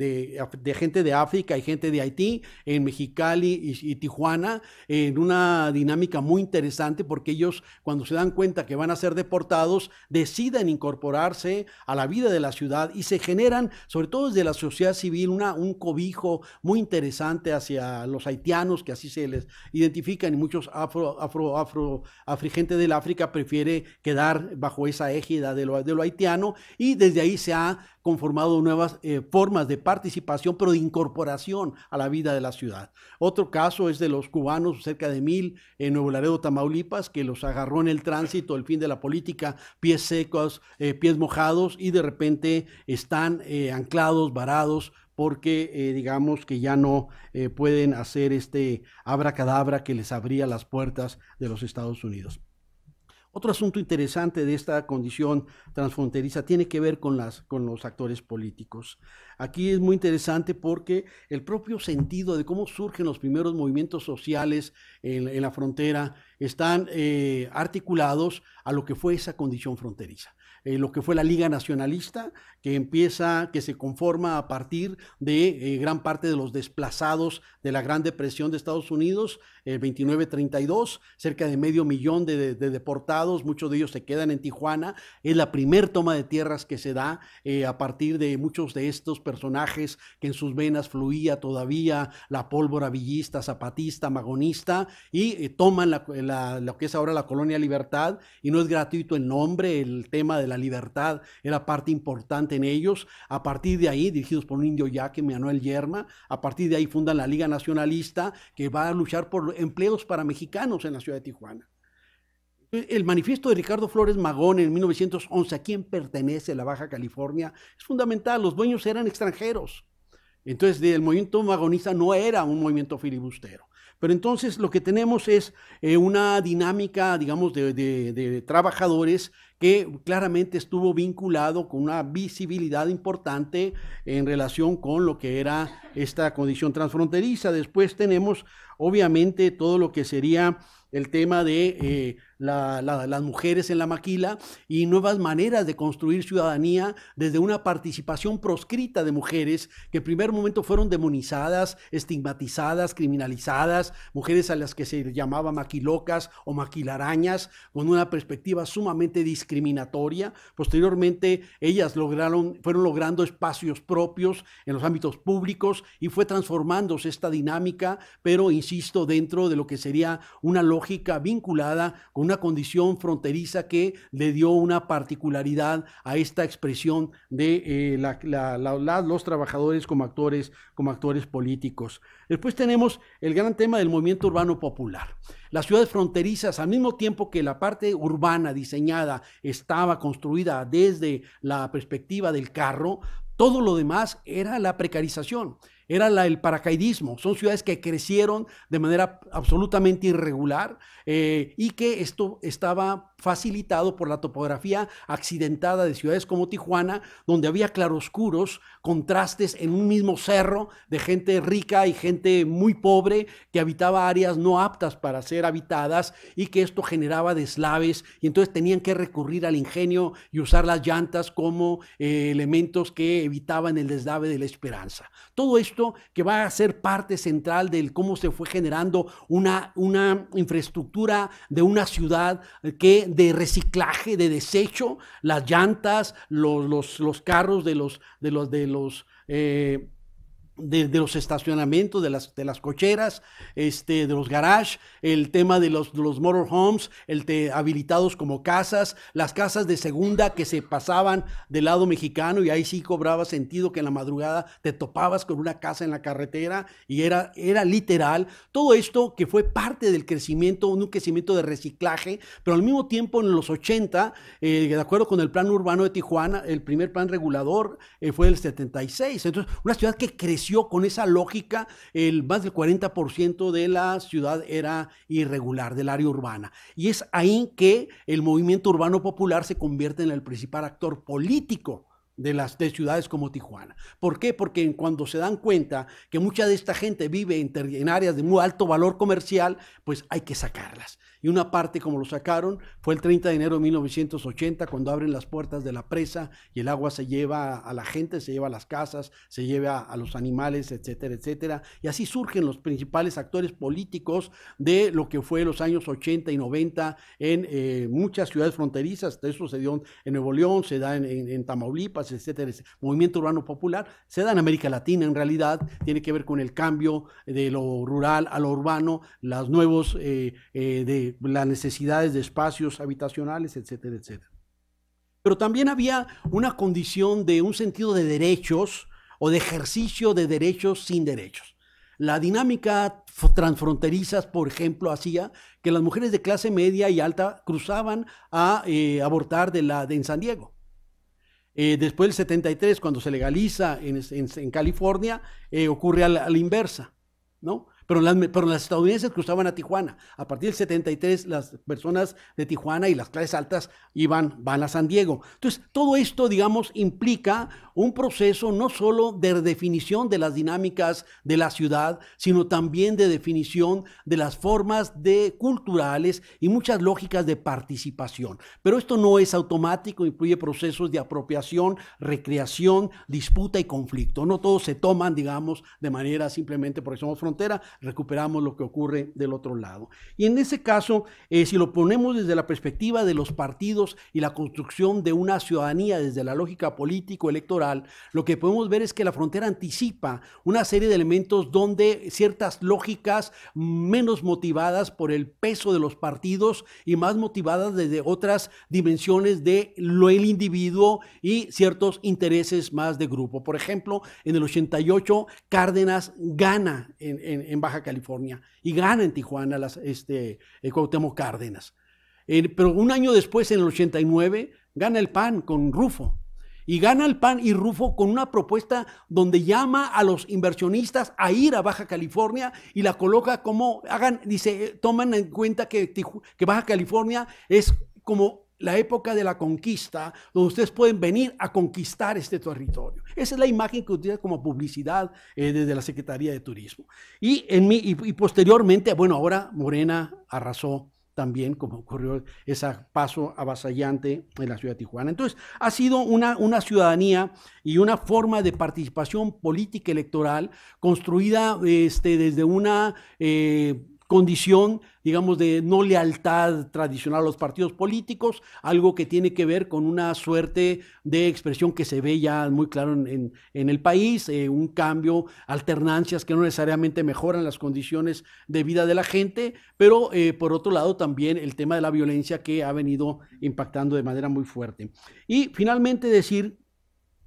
de, gente de África y gente de Haití en Mexicali y, Tijuana, en una dinámica muy interesante porque ellos cuando se dan cuenta que van a ser deportados, deciden incorporarse a la vida de la ciudad y se generan, sobre todo desde la sociedad civil, una, un cobijo muy interesante hacia los haitianos, que así se les identifican, y muchos afro, afro, afro, del África prefiere quedar bajo esa égida de lo haitiano, y desde ahí se ha conformado nuevas eh, formas de participación, pero de incorporación a la vida de la ciudad. Otro caso es de los cubanos, cerca de mil, en Nuevo Laredo, Tamaulipas, que los agarró en el tránsito, el fin de la política, pies secos, eh, pies mojados, y de repente están eh, anclados, varados, porque digamos que ya no pueden hacer este abracadabra que les abría las puertas de los Estados Unidos. Otro asunto interesante de esta condición transfronteriza tiene que ver con, los actores políticos. Aquí es muy interesante porque el propio sentido de cómo surgen los primeros movimientos sociales en, la frontera están eh, articulados a lo que fue esa condición fronteriza. Eh, lo que fue la Liga Nacionalista, que empieza, que se conforma a partir de eh, gran parte de los desplazados de la Gran Depresión de Estados Unidos, el 29-32, cerca de medio millón de, deportados, muchos de ellos se quedan en Tijuana, es la primer toma de tierras que se da eh, a partir de muchos de estos personajes que en sus venas fluía todavía la pólvora villista, zapatista, magonista, y toman la, lo que es ahora la Colonia Libertad, y no es gratuito el nombre, el tema de la libertad era parte importante en ellos. A partir de ahí, dirigidos por un indio yaque, Manuel Yerma, a partir de ahí fundan la Liga Nacionalista que va a luchar por empleos para mexicanos en la ciudad de Tijuana. E, el manifiesto de Ricardo Flores Magón en 1911, ¿a quién pertenece la Baja California? Es fundamental, los dueños eran extranjeros. Entonces, el movimiento magonista no era un movimiento filibustero. Pero entonces lo que tenemos es eh, una dinámica, digamos, de, trabajadores que claramente estuvo vinculado con una visibilidad importante en relación con lo que era esta condición transfronteriza. Después tenemos, obviamente, todo lo que sería el tema de eh, las mujeres en la maquila y nuevas maneras de construir ciudadanía desde una participación proscrita de mujeres que en primer momento fueron demonizadas, estigmatizadas, criminalizadas, mujeres a las que se llamaba maquilocas o maquilarañas, con una perspectiva sumamente discriminatoria. Posteriormente, ellas lograron, fueron logrando espacios propios en los ámbitos públicos y fue transformándose esta dinámica, pero insisto, dentro de lo que sería una lógica vinculada con una condición fronteriza que le dio una particularidad a esta expresión de eh, los trabajadores como actores, como actores políticos. Después tenemos el gran tema del movimiento urbano popular. Las ciudades fronterizas, al mismo tiempo que la parte urbana diseñada estaba construida desde la perspectiva del carro, todo lo demás era la precarización era la, el paracaidismo. Son ciudades que crecieron de manera absolutamente irregular eh, y que esto estaba facilitado por la topografía accidentada de ciudades como Tijuana, donde había claroscuros, contrastes en un mismo cerro de gente rica y gente muy pobre que habitaba áreas no aptas para ser habitadas y que esto generaba deslaves y entonces tenían que recurrir al ingenio y usar las llantas como eh, elementos que evitaban el deslave de la esperanza. Todo esto que va a ser parte central del cómo se fue generando una, una infraestructura de una ciudad eh, que de reciclaje, de desecho, las llantas, los, los, carros de los, de los, de los eh, de, los estacionamientos, de las, de las cocheras, este, de los garages, el tema de los, motorhomes, el habilitados como casas, las casas de segunda que se pasaban del lado mexicano y ahí sí cobraba sentido que en la madrugada te topabas con una casa en la carretera y era, era literal. Todo esto que fue parte del crecimiento, un crecimiento de reciclaje, pero al mismo tiempo en los 80, eh, de acuerdo con el plan urbano de Tijuana, el primer plan regulador eh, fue el 76. Entonces, una ciudad que creció con esa lógica, el más del 40% de la ciudad era irregular, del área urbana. Y es ahí que el movimiento urbano popular se convierte en el principal actor político de las ciudades como Tijuana. ¿Por qué? Porque cuando se dan cuenta que mucha de esta gente vive en áreas de muy alto valor comercial, pues hay que sacarlas y una parte, como lo sacaron, fue el 30 de enero de 1980, cuando abren las puertas de la presa y el agua se lleva a la gente, se lleva a las casas, se lleva a los animales, etcétera, etcétera. Y así surgen los principales actores políticos de lo que fue los años 80 y 90 en eh, muchas ciudades fronterizas. Eso se dio en Nuevo León, se da en, Tamaulipas, etcétera. Movimiento Urbano Popular se da en América Latina, en realidad, tiene que ver con el cambio de lo rural a lo urbano, las nuevos eh, eh, de eh, las necesidades de espacios habitacionales, etcétera, etcétera. Pero también había una condición de un sentido de derechos o de ejercicio de derechos sin derechos. La dinámica transfronteriza, por ejemplo, hacía que las mujeres de clase media y alta cruzaban a eh, abortar de la, de, en San Diego. Eh, después del 73, cuando se legaliza en, California, ocurre a la, inversa, ¿no? Pero las, estadounidenses cruzaban a Tijuana. A partir del 73, las personas de Tijuana y las clases altas iban, van a San Diego. Entonces, todo esto, digamos, implica un proceso no solo de definición de las dinámicas de la ciudad, sino también de definición de las formas de culturales y muchas lógicas de participación. Pero esto no es automático, incluye procesos de apropiación, recreación, disputa y conflicto. No todos se toman, digamos, de manera simplemente porque somos frontera recuperamos lo que ocurre del otro lado. Y en ese caso, eh, si lo ponemos desde la perspectiva de los partidos y la construcción de una ciudadanía desde la lógica político-electoral, lo que podemos ver es que la frontera anticipa una serie de elementos donde ciertas lógicas menos motivadas por el peso de los partidos y más motivadas desde otras dimensiones de lo el individuo y ciertos intereses más de grupo. Por ejemplo, en el 88 Cárdenas gana en, en, Baja California y gana en Tijuana las, este, eh, Cárdenas. Eh, pero un año después, en el 89, gana el PAN con Rufo. Y gana el PAN y Rufo con una propuesta donde llama a los inversionistas a ir a Baja California y la coloca como, hagan, dice, toman en cuenta que, que Baja California es como la época de la conquista, donde ustedes pueden venir a conquistar este territorio. Esa es la imagen que utiliza como publicidad eh, desde la Secretaría de Turismo. Y, en posteriormente, bueno, ahora Morena arrasó también, como ocurrió ese paso avasallante en la ciudad de Tijuana. Entonces, ha sido una, una ciudadanía y una forma de participación política electoral construida este, desde una... Eh, condición, digamos, de no lealtad tradicional a los partidos políticos, algo que tiene que ver con una suerte de expresión que se ve ya muy claro en, el país, eh, un cambio, alternancias que no necesariamente mejoran las condiciones de vida de la gente, pero eh, por otro lado también el tema de la violencia que ha venido impactando de manera muy fuerte. Y finalmente decir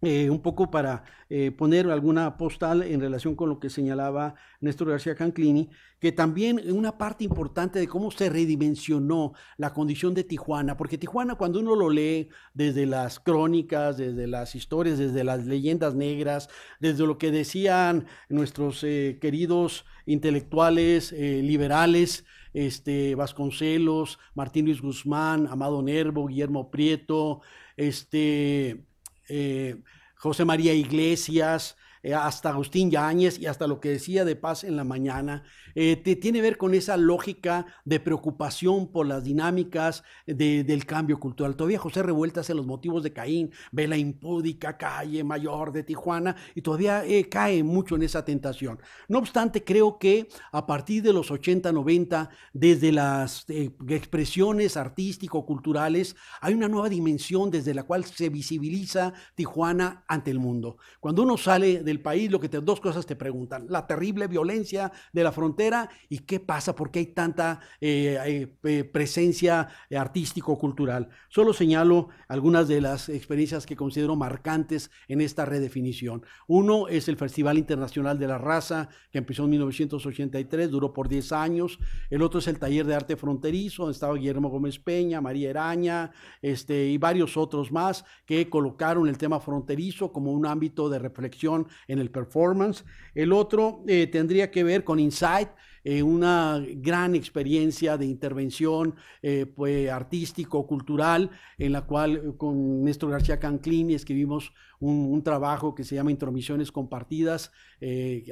eh, un poco para eh, poner alguna postal en relación con lo que señalaba Néstor García Canclini, que también una parte importante de cómo se redimensionó la condición de Tijuana, porque Tijuana cuando uno lo lee desde las crónicas, desde las historias, desde las leyendas negras, desde lo que decían nuestros eh, queridos intelectuales liberales, este, Vasconcelos, Martín Luis Guzmán, Amado Nervo, Guillermo Prieto, este, eh, José María Iglesias, eh, hasta Agustín Yáñez y hasta lo que decía de paz en la mañana, eh, tiene que ver con esa lógica de preocupación por las dinámicas del cambio cultural. Todavía José revueltas en los motivos de Caín, ve la impúdica calle mayor de Tijuana y todavía eh, cae mucho en esa tentación. No obstante, creo que a partir de los 80, 90, desde las eh, expresiones artístico-culturales, hay una nueva dimensión desde la cual se visibiliza Tijuana ante el mundo. Cuando uno sale del país, lo que te, dos cosas te preguntan, la terrible violencia de la frontera, y qué pasa, por qué hay tanta eh, eh, presencia artístico-cultural. Solo señalo algunas de las experiencias que considero marcantes en esta redefinición. Uno es el Festival Internacional de la Raza, que empezó en 1983, duró por 10 años. El otro es el Taller de Arte Fronterizo, donde estaba Guillermo Gómez Peña, María Eraña este, y varios otros más que colocaron el tema fronterizo como un ámbito de reflexión en el performance. El otro eh, tendría que ver con Insight, eh, una gran experiencia de intervención eh, pues, artístico, cultural, en la cual eh, con Néstor García Canclini escribimos un, trabajo que se llama Intromisiones Compartidas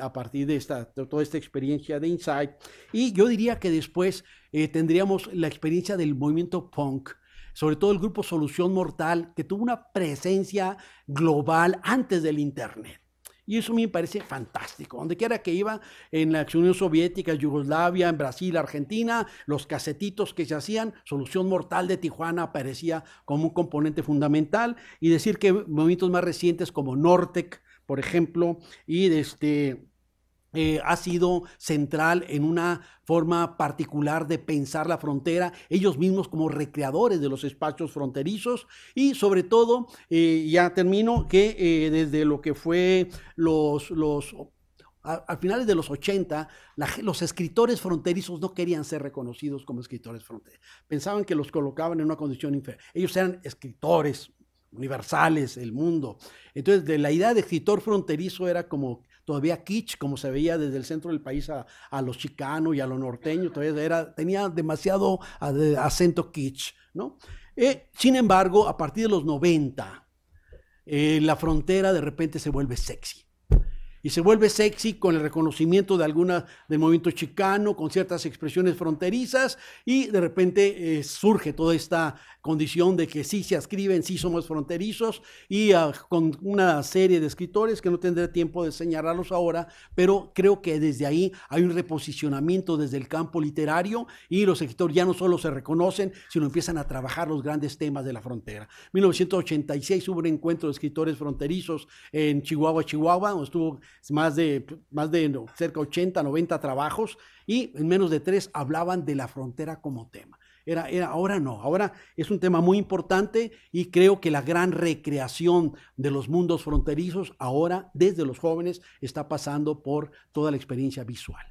a partir de, esta, de toda esta experiencia de Insight. Y yo diría que después tendríamos la experiencia del movimiento punk sobre todo el grupo Solución Mortal, que tuvo una presencia global antes del Internet. Y eso a mí me parece fantástico. Donde quiera que iba, en la Unión Soviética, Yugoslavia, en Brasil, Argentina, los casetitos que se hacían, Solución Mortal de Tijuana aparecía como un componente fundamental. Y decir que movimientos más recientes como Nortec, por ejemplo, y de este eh, ha sido central en una forma particular de pensar la frontera, ellos mismos como recreadores de los espacios fronterizos y sobre todo, eh, ya termino, que eh, desde lo que fue los, los a, finales de los 80, los escritores fronterizos no querían ser reconocidos como escritores fronterizos. Pensaban que los colocaban en una condición inferior. Ellos eran escritores universales, el mundo. Entonces, de la idea de escritor fronterizo era como todavía kitsch, como se veía desde el centro del país a, a los chicanos y a los norteños, todavía era, tenía demasiado acento kitsch, ¿no? Eh, sin embargo, a partir de los 90, eh, la frontera de repente se vuelve sexy y se vuelve sexy con el reconocimiento de alguna del movimiento chicano, con ciertas expresiones fronterizas y de repente eh, surge toda esta condición de que sí se ascriben, sí somos fronterizos y ah, con una serie de escritores que no tendré tiempo de señalarlos ahora, pero creo que desde ahí hay un reposicionamiento desde el campo literario y los escritores ya no solo se reconocen, sino empiezan a trabajar los grandes temas de la frontera. 1986 hubo un encuentro de escritores fronterizos en Chihuahua, Chihuahua, donde estuvo más de, más de cerca 80, 90 trabajos y en menos de tres hablaban de la frontera como tema. Era, era, ahora no, ahora es un tema muy importante y creo que la gran recreación de los mundos fronterizos ahora desde los jóvenes está pasando por toda la experiencia visual.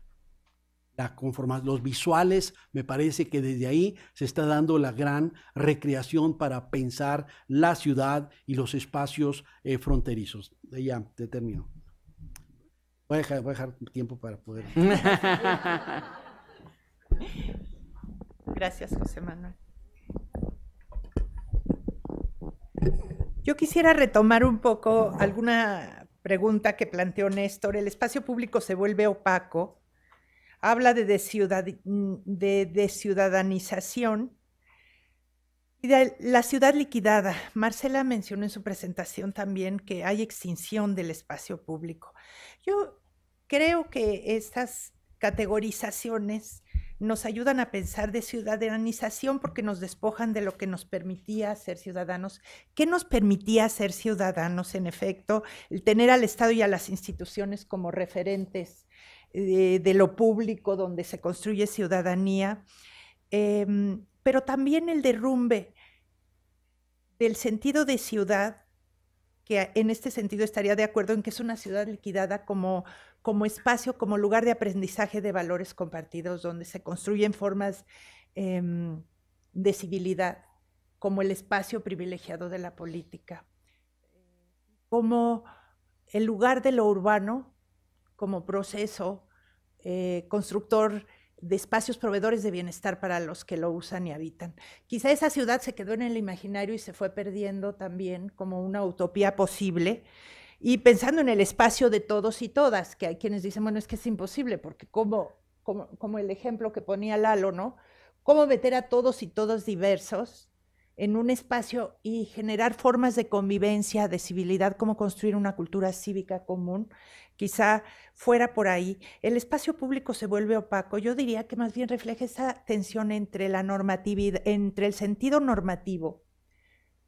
La los visuales, me parece que desde ahí se está dando la gran recreación para pensar la ciudad y los espacios eh, fronterizos. Ya, te termino. Voy a dejar, tiempo para poder. Gracias, José Manuel. Yo quisiera retomar un poco alguna pregunta que planteó Néstor. El espacio público se vuelve opaco. Habla de, desciudadanización y de la ciudad liquidada. Marcela mencionó en su presentación también que hay extinción del espacio público. Yo Creo que estas categorizaciones nos ayudan a pensar de ciudadanización porque nos despojan de lo que nos permitía ser ciudadanos. ¿Qué nos permitía ser ciudadanos, en efecto? El tener al Estado y a las instituciones como referentes eh, de lo público donde se construye ciudadanía, em, pero también el derrumbe del sentido de ciudad que en este sentido estaría de acuerdo en que es una ciudad liquidada como como espacio, como lugar de aprendizaje de valores compartidos, donde se construyen formas em, de civilidad, como el espacio privilegiado de la política, como el lugar de lo urbano, como proceso eh, constructor de espacios proveedores de bienestar para los que lo usan y habitan. Quizá esa ciudad se quedó en el imaginario y se fue perdiendo también como una utopía posible. Y pensando en el espacio de todos y todas, que hay quienes dicen, bueno, es que es imposible, porque como, el ejemplo que ponía Lalo, ¿no? ¿Cómo meter a todos y todas diversos en un espacio y generar formas de convivencia, de civilidad, cómo construir una cultura cívica común, quizá fuera por ahí, el espacio público se vuelve opaco. Yo diría que más bien refleja esa tensión entre la normatividad, entre el sentido normativo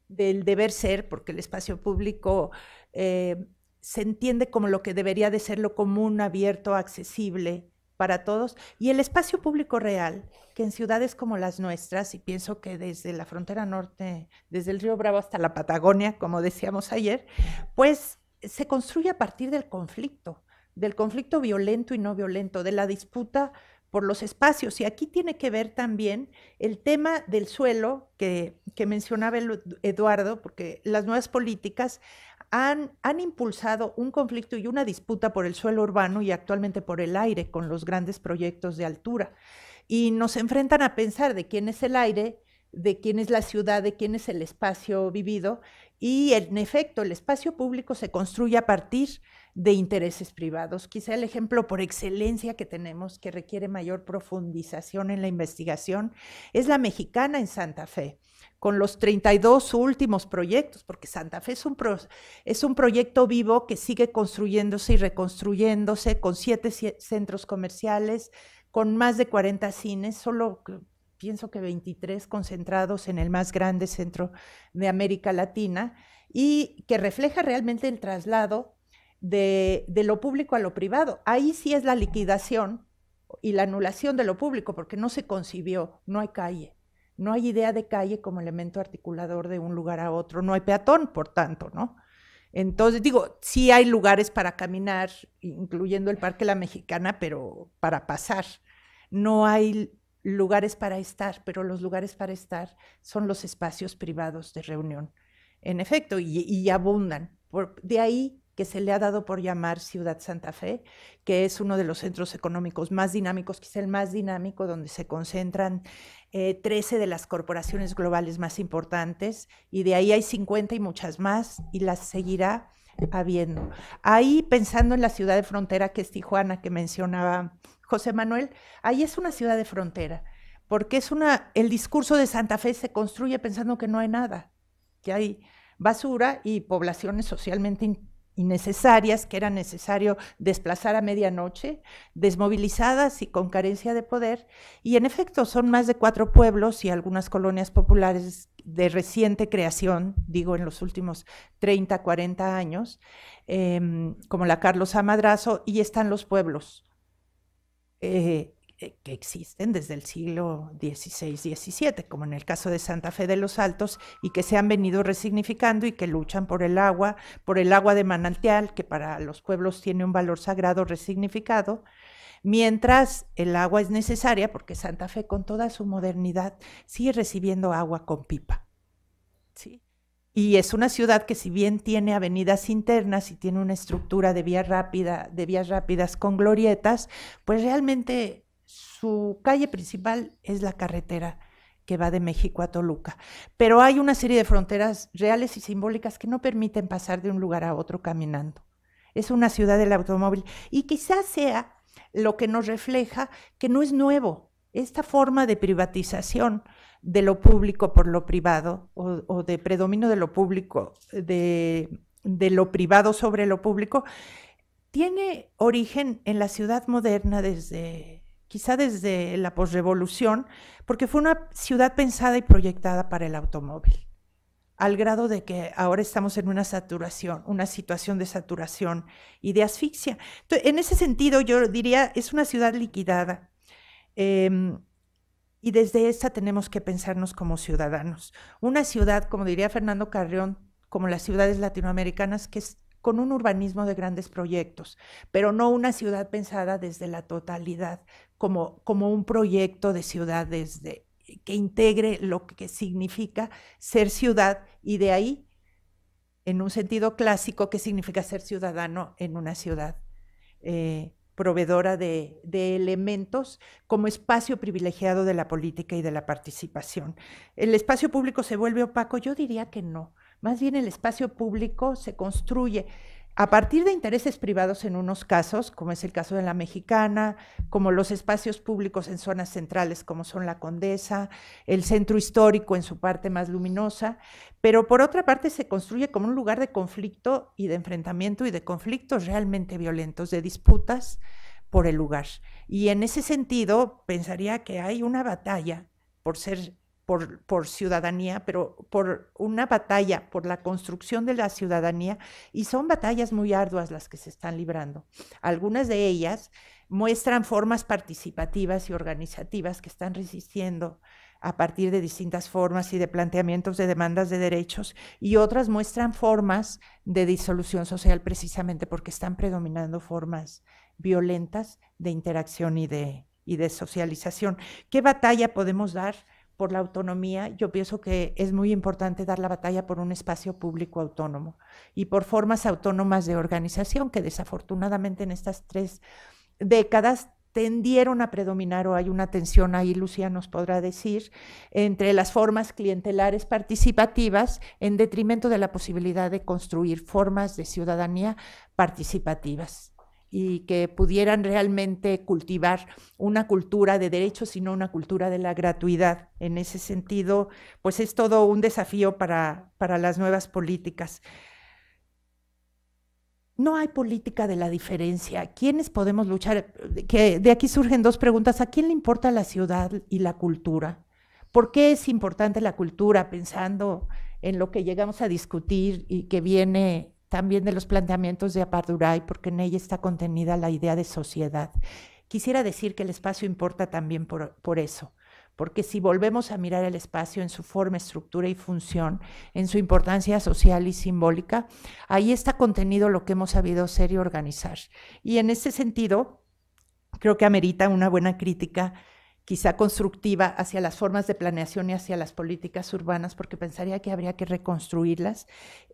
del deber ser, porque el espacio público eh, se entiende como lo que debería de ser lo común, abierto, accesible para todos, y el espacio público real, que en ciudades como las nuestras, y pienso que desde la frontera norte, desde el río Bravo hasta la Patagonia, como decíamos ayer, pues se construye a partir del conflicto, del conflicto violento y no violento, de la disputa por los espacios. Y aquí tiene que ver también el tema del suelo que, mencionaba Eduardo, porque las nuevas políticas han, impulsado un conflicto y una disputa por el suelo urbano y actualmente por el aire con los grandes proyectos de altura. Y nos enfrentan a pensar de quién es el aire, de quién es la ciudad, de quién es el espacio vivido. Y en efecto, el espacio público se construye a partir de intereses privados. Quizá el ejemplo por excelencia que tenemos, que requiere mayor profundización en la investigación, es la mexicana en Santa Fe con los 32 últimos proyectos, porque Santa Fe es un, es un proyecto vivo que sigue construyéndose y reconstruyéndose con siete centros comerciales, con más de 40 cines, solo pienso que 23 concentrados en el más grande centro de América Latina, y que refleja realmente el traslado de, de lo público a lo privado. Ahí sí es la liquidación y la anulación de lo público, porque no se concibió, no hay calle no hay idea de calle como elemento articulador de un lugar a otro, no hay peatón, por tanto, ¿no? Entonces, digo, sí hay lugares para caminar, incluyendo el Parque La Mexicana, pero para pasar. No hay lugares para estar, pero los lugares para estar son los espacios privados de reunión. En efecto, y, abundan. de ahí que se le ha dado por llamar Ciudad Santa Fe, que es uno de los centros económicos más dinámicos, quizá el más dinámico, donde se concentran 13 eh, de las corporaciones globales más importantes, y de ahí hay 50 y muchas más, y las seguirá habiendo. Ahí, pensando en la ciudad de frontera, que es Tijuana, que mencionaba José Manuel, ahí es una ciudad de frontera, porque es una, el discurso de Santa Fe se construye pensando que no hay nada, que hay basura y poblaciones socialmente innecesarias que era necesario desplazar a medianoche, desmovilizadas y con carencia de poder. Y en efecto, son más de cuatro pueblos y algunas colonias populares de reciente creación, digo en los últimos 30, 40 años, em, como la Carlos Amadrazo, y están los pueblos. Eh, eh, que existen desde el siglo XVI-XVII, como en el caso de Santa Fe de los Altos, y que se han venido resignificando y que luchan por el agua, por el agua de manantial, que para los pueblos tiene un valor sagrado resignificado, mientras el agua es necesaria, porque Santa Fe con toda su modernidad sigue recibiendo agua con pipa. ¿sí? Y es una ciudad que si bien tiene avenidas internas y tiene una estructura de vías rápida, de vías rápidas con glorietas, pues realmente su calle principal es la carretera que va de México a Toluca. Pero hay una serie de fronteras reales y simbólicas que no permiten pasar de un lugar a otro caminando. Es una ciudad del automóvil y quizás sea lo que nos refleja que no es nuevo esta forma de privatización de lo público por lo privado o, de predominio de lo público, de lo privado sobre lo público, tiene origen en la ciudad moderna desde quizá desde la posrevolución, porque fue una ciudad pensada y proyectada para el automóvil, al grado de que ahora estamos en una saturación, una situación de saturación y de asfixia. en ese sentido, yo diría, es una ciudad liquidada. Em, y desde esta tenemos que pensarnos como ciudadanos. Una ciudad, como diría Fernando Carrión, como las ciudades latinoamericanas, que es con un urbanismo de grandes proyectos, pero no una ciudad pensada desde la totalidad, como, un proyecto de ciudades que integre lo que significa ser ciudad y de ahí, en un sentido clásico, qué significa ser ciudadano en una ciudad. Eh, proveedora de, de, elementos como espacio privilegiado de la política y de la participación. ¿El espacio público se vuelve opaco? Yo diría que no. Más bien el espacio público se construye a partir de intereses privados en unos casos, como es el caso de la mexicana, como los espacios públicos en zonas centrales como son la Condesa, el centro histórico en su parte más luminosa, pero por otra parte se construye como un lugar de conflicto y de enfrentamiento y de conflictos realmente violentos, de disputas por el lugar. Y en ese sentido, pensaría que hay una batalla por ser por, ciudadanía, pero por una batalla, por la construcción de la ciudadanía, y son batallas muy arduas las que se están librando. Algunas de ellas muestran formas participativas y organizativas que están resistiendo a partir de distintas formas y de planteamientos de demandas de derechos, y otras muestran formas de disolución social precisamente porque están predominando formas violentas de interacción y y de socialización. ¿Qué batalla podemos dar? por la autonomía, yo pienso que es muy importante dar la batalla por un espacio público autónomo y por formas autónomas de organización que desafortunadamente en estas tres décadas tendieron a predominar, o hay una tensión ahí, Lucía nos podrá decir, entre las formas clientelares participativas en detrimento de la posibilidad de construir formas de ciudadanía participativas y que pudieran realmente cultivar una cultura de derechos y no una cultura de la gratuidad. En ese sentido, pues es todo un desafío para, para las nuevas políticas. No hay política de la diferencia. ¿Quiénes podemos luchar? de aquí surgen dos preguntas. ¿A quién le importa la ciudad y la cultura? ¿Por qué es importante la cultura pensando en lo que llegamos a discutir y que viene también de los planteamientos de Aparduray, porque en ella está contenida la idea de sociedad. Quisiera decir que el espacio importa también por, por eso, porque si volvemos a mirar el espacio en su forma, estructura y función, en su importancia social y simbólica, ahí está contenido lo que hemos sabido ser y organizar. Y en ese sentido, creo que amerita una buena crítica quizá constructiva hacia las formas de planeación y hacia las políticas urbanas, porque pensaría que habría que reconstruirlas,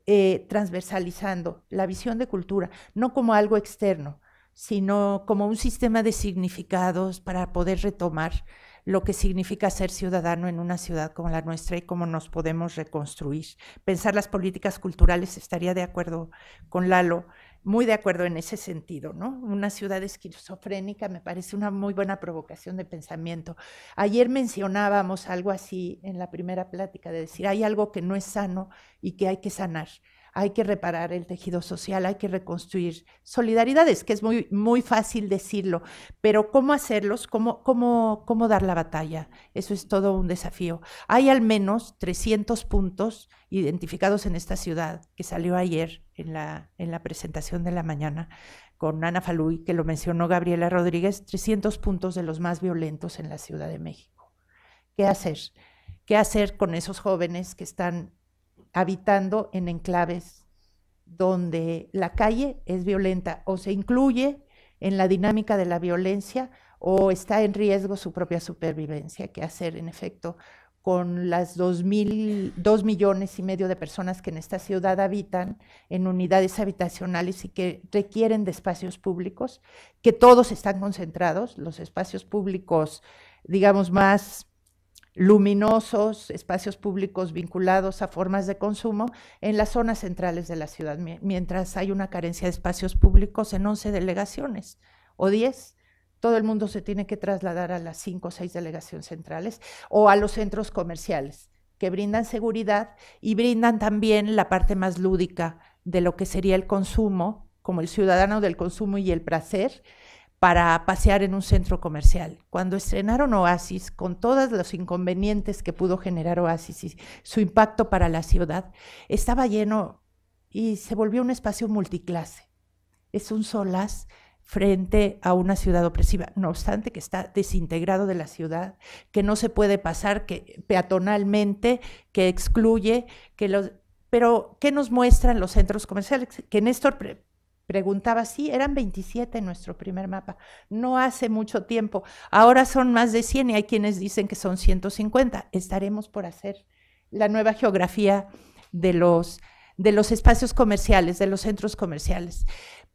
eh, transversalizando la visión de cultura, no como algo externo, sino como un sistema de significados para poder retomar lo que significa ser ciudadano en una ciudad como la nuestra y cómo nos podemos reconstruir. Pensar las políticas culturales, estaría de acuerdo con Lalo, muy de acuerdo en ese sentido, ¿no? Una ciudad esquizofrénica me parece una muy buena provocación de pensamiento. Ayer mencionábamos algo así en la primera plática, de decir, hay algo que no es sano y que hay que sanar hay que reparar el tejido social, hay que reconstruir solidaridades, que es muy, muy fácil decirlo, pero cómo hacerlos, cómo, cómo dar la batalla, eso es todo un desafío. Hay al menos 300 puntos identificados en esta ciudad que salió ayer en la, en la presentación de la mañana con Ana Falui, que lo mencionó Gabriela Rodríguez, 300 puntos de los más violentos en la Ciudad de México. ¿Qué hacer? ¿Qué hacer con esos jóvenes que están habitando en enclaves donde la calle es violenta o se incluye en la dinámica de la violencia o está en riesgo su propia supervivencia, que hacer en efecto con las dos, dos millones y medio de personas que en esta ciudad habitan en unidades habitacionales y que requieren de espacios públicos, que todos están concentrados, los espacios públicos, digamos, más luminosos, espacios públicos vinculados a formas de consumo en las zonas centrales de la ciudad, mientras hay una carencia de espacios públicos en 11 delegaciones o 10. Todo el mundo se tiene que trasladar a las 5 o 6 delegaciones centrales o a los centros comerciales, que brindan seguridad y brindan también la parte más lúdica de lo que sería el consumo, como el ciudadano del consumo y el placer, para pasear en un centro comercial. Cuando estrenaron Oasis, con todos los inconvenientes que pudo generar Oasis y su impacto para la ciudad, estaba lleno y se volvió un espacio multiclase. Es un solaz frente a una ciudad opresiva, no obstante que está desintegrado de la ciudad, que no se puede pasar que, peatonalmente, que excluye, que los... Pero, ¿qué nos muestran los centros comerciales? Que Néstor Preguntaba, sí, eran 27 en nuestro primer mapa, no hace mucho tiempo. Ahora son más de 100 y hay quienes dicen que son 150. Estaremos por hacer la nueva geografía de los, de los espacios comerciales, de los centros comerciales.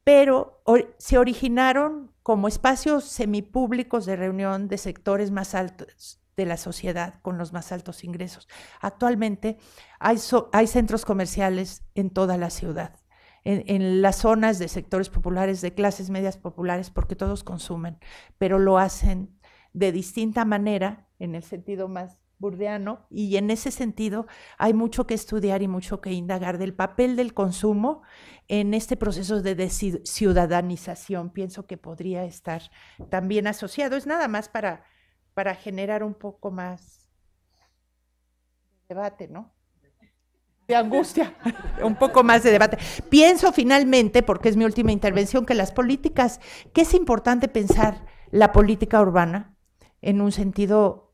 Pero se originaron como espacios semipúblicos de reunión de sectores más altos de la sociedad con los más altos ingresos. Actualmente hay centros comerciales en toda la ciudad en, las zonas de sectores populares, de clases medias populares, porque todos consumen, pero lo hacen de distinta manera, en el sentido más burdeano, y en ese sentido hay mucho que estudiar y mucho que indagar del papel del consumo en este proceso de ciudadanización. Pienso que podría estar también asociado. Es nada más para, para generar un poco más debate, ¿no? de angustia, un poco más de debate. Pienso finalmente, porque es mi última intervención, que las políticas, que es importante pensar la política urbana en un sentido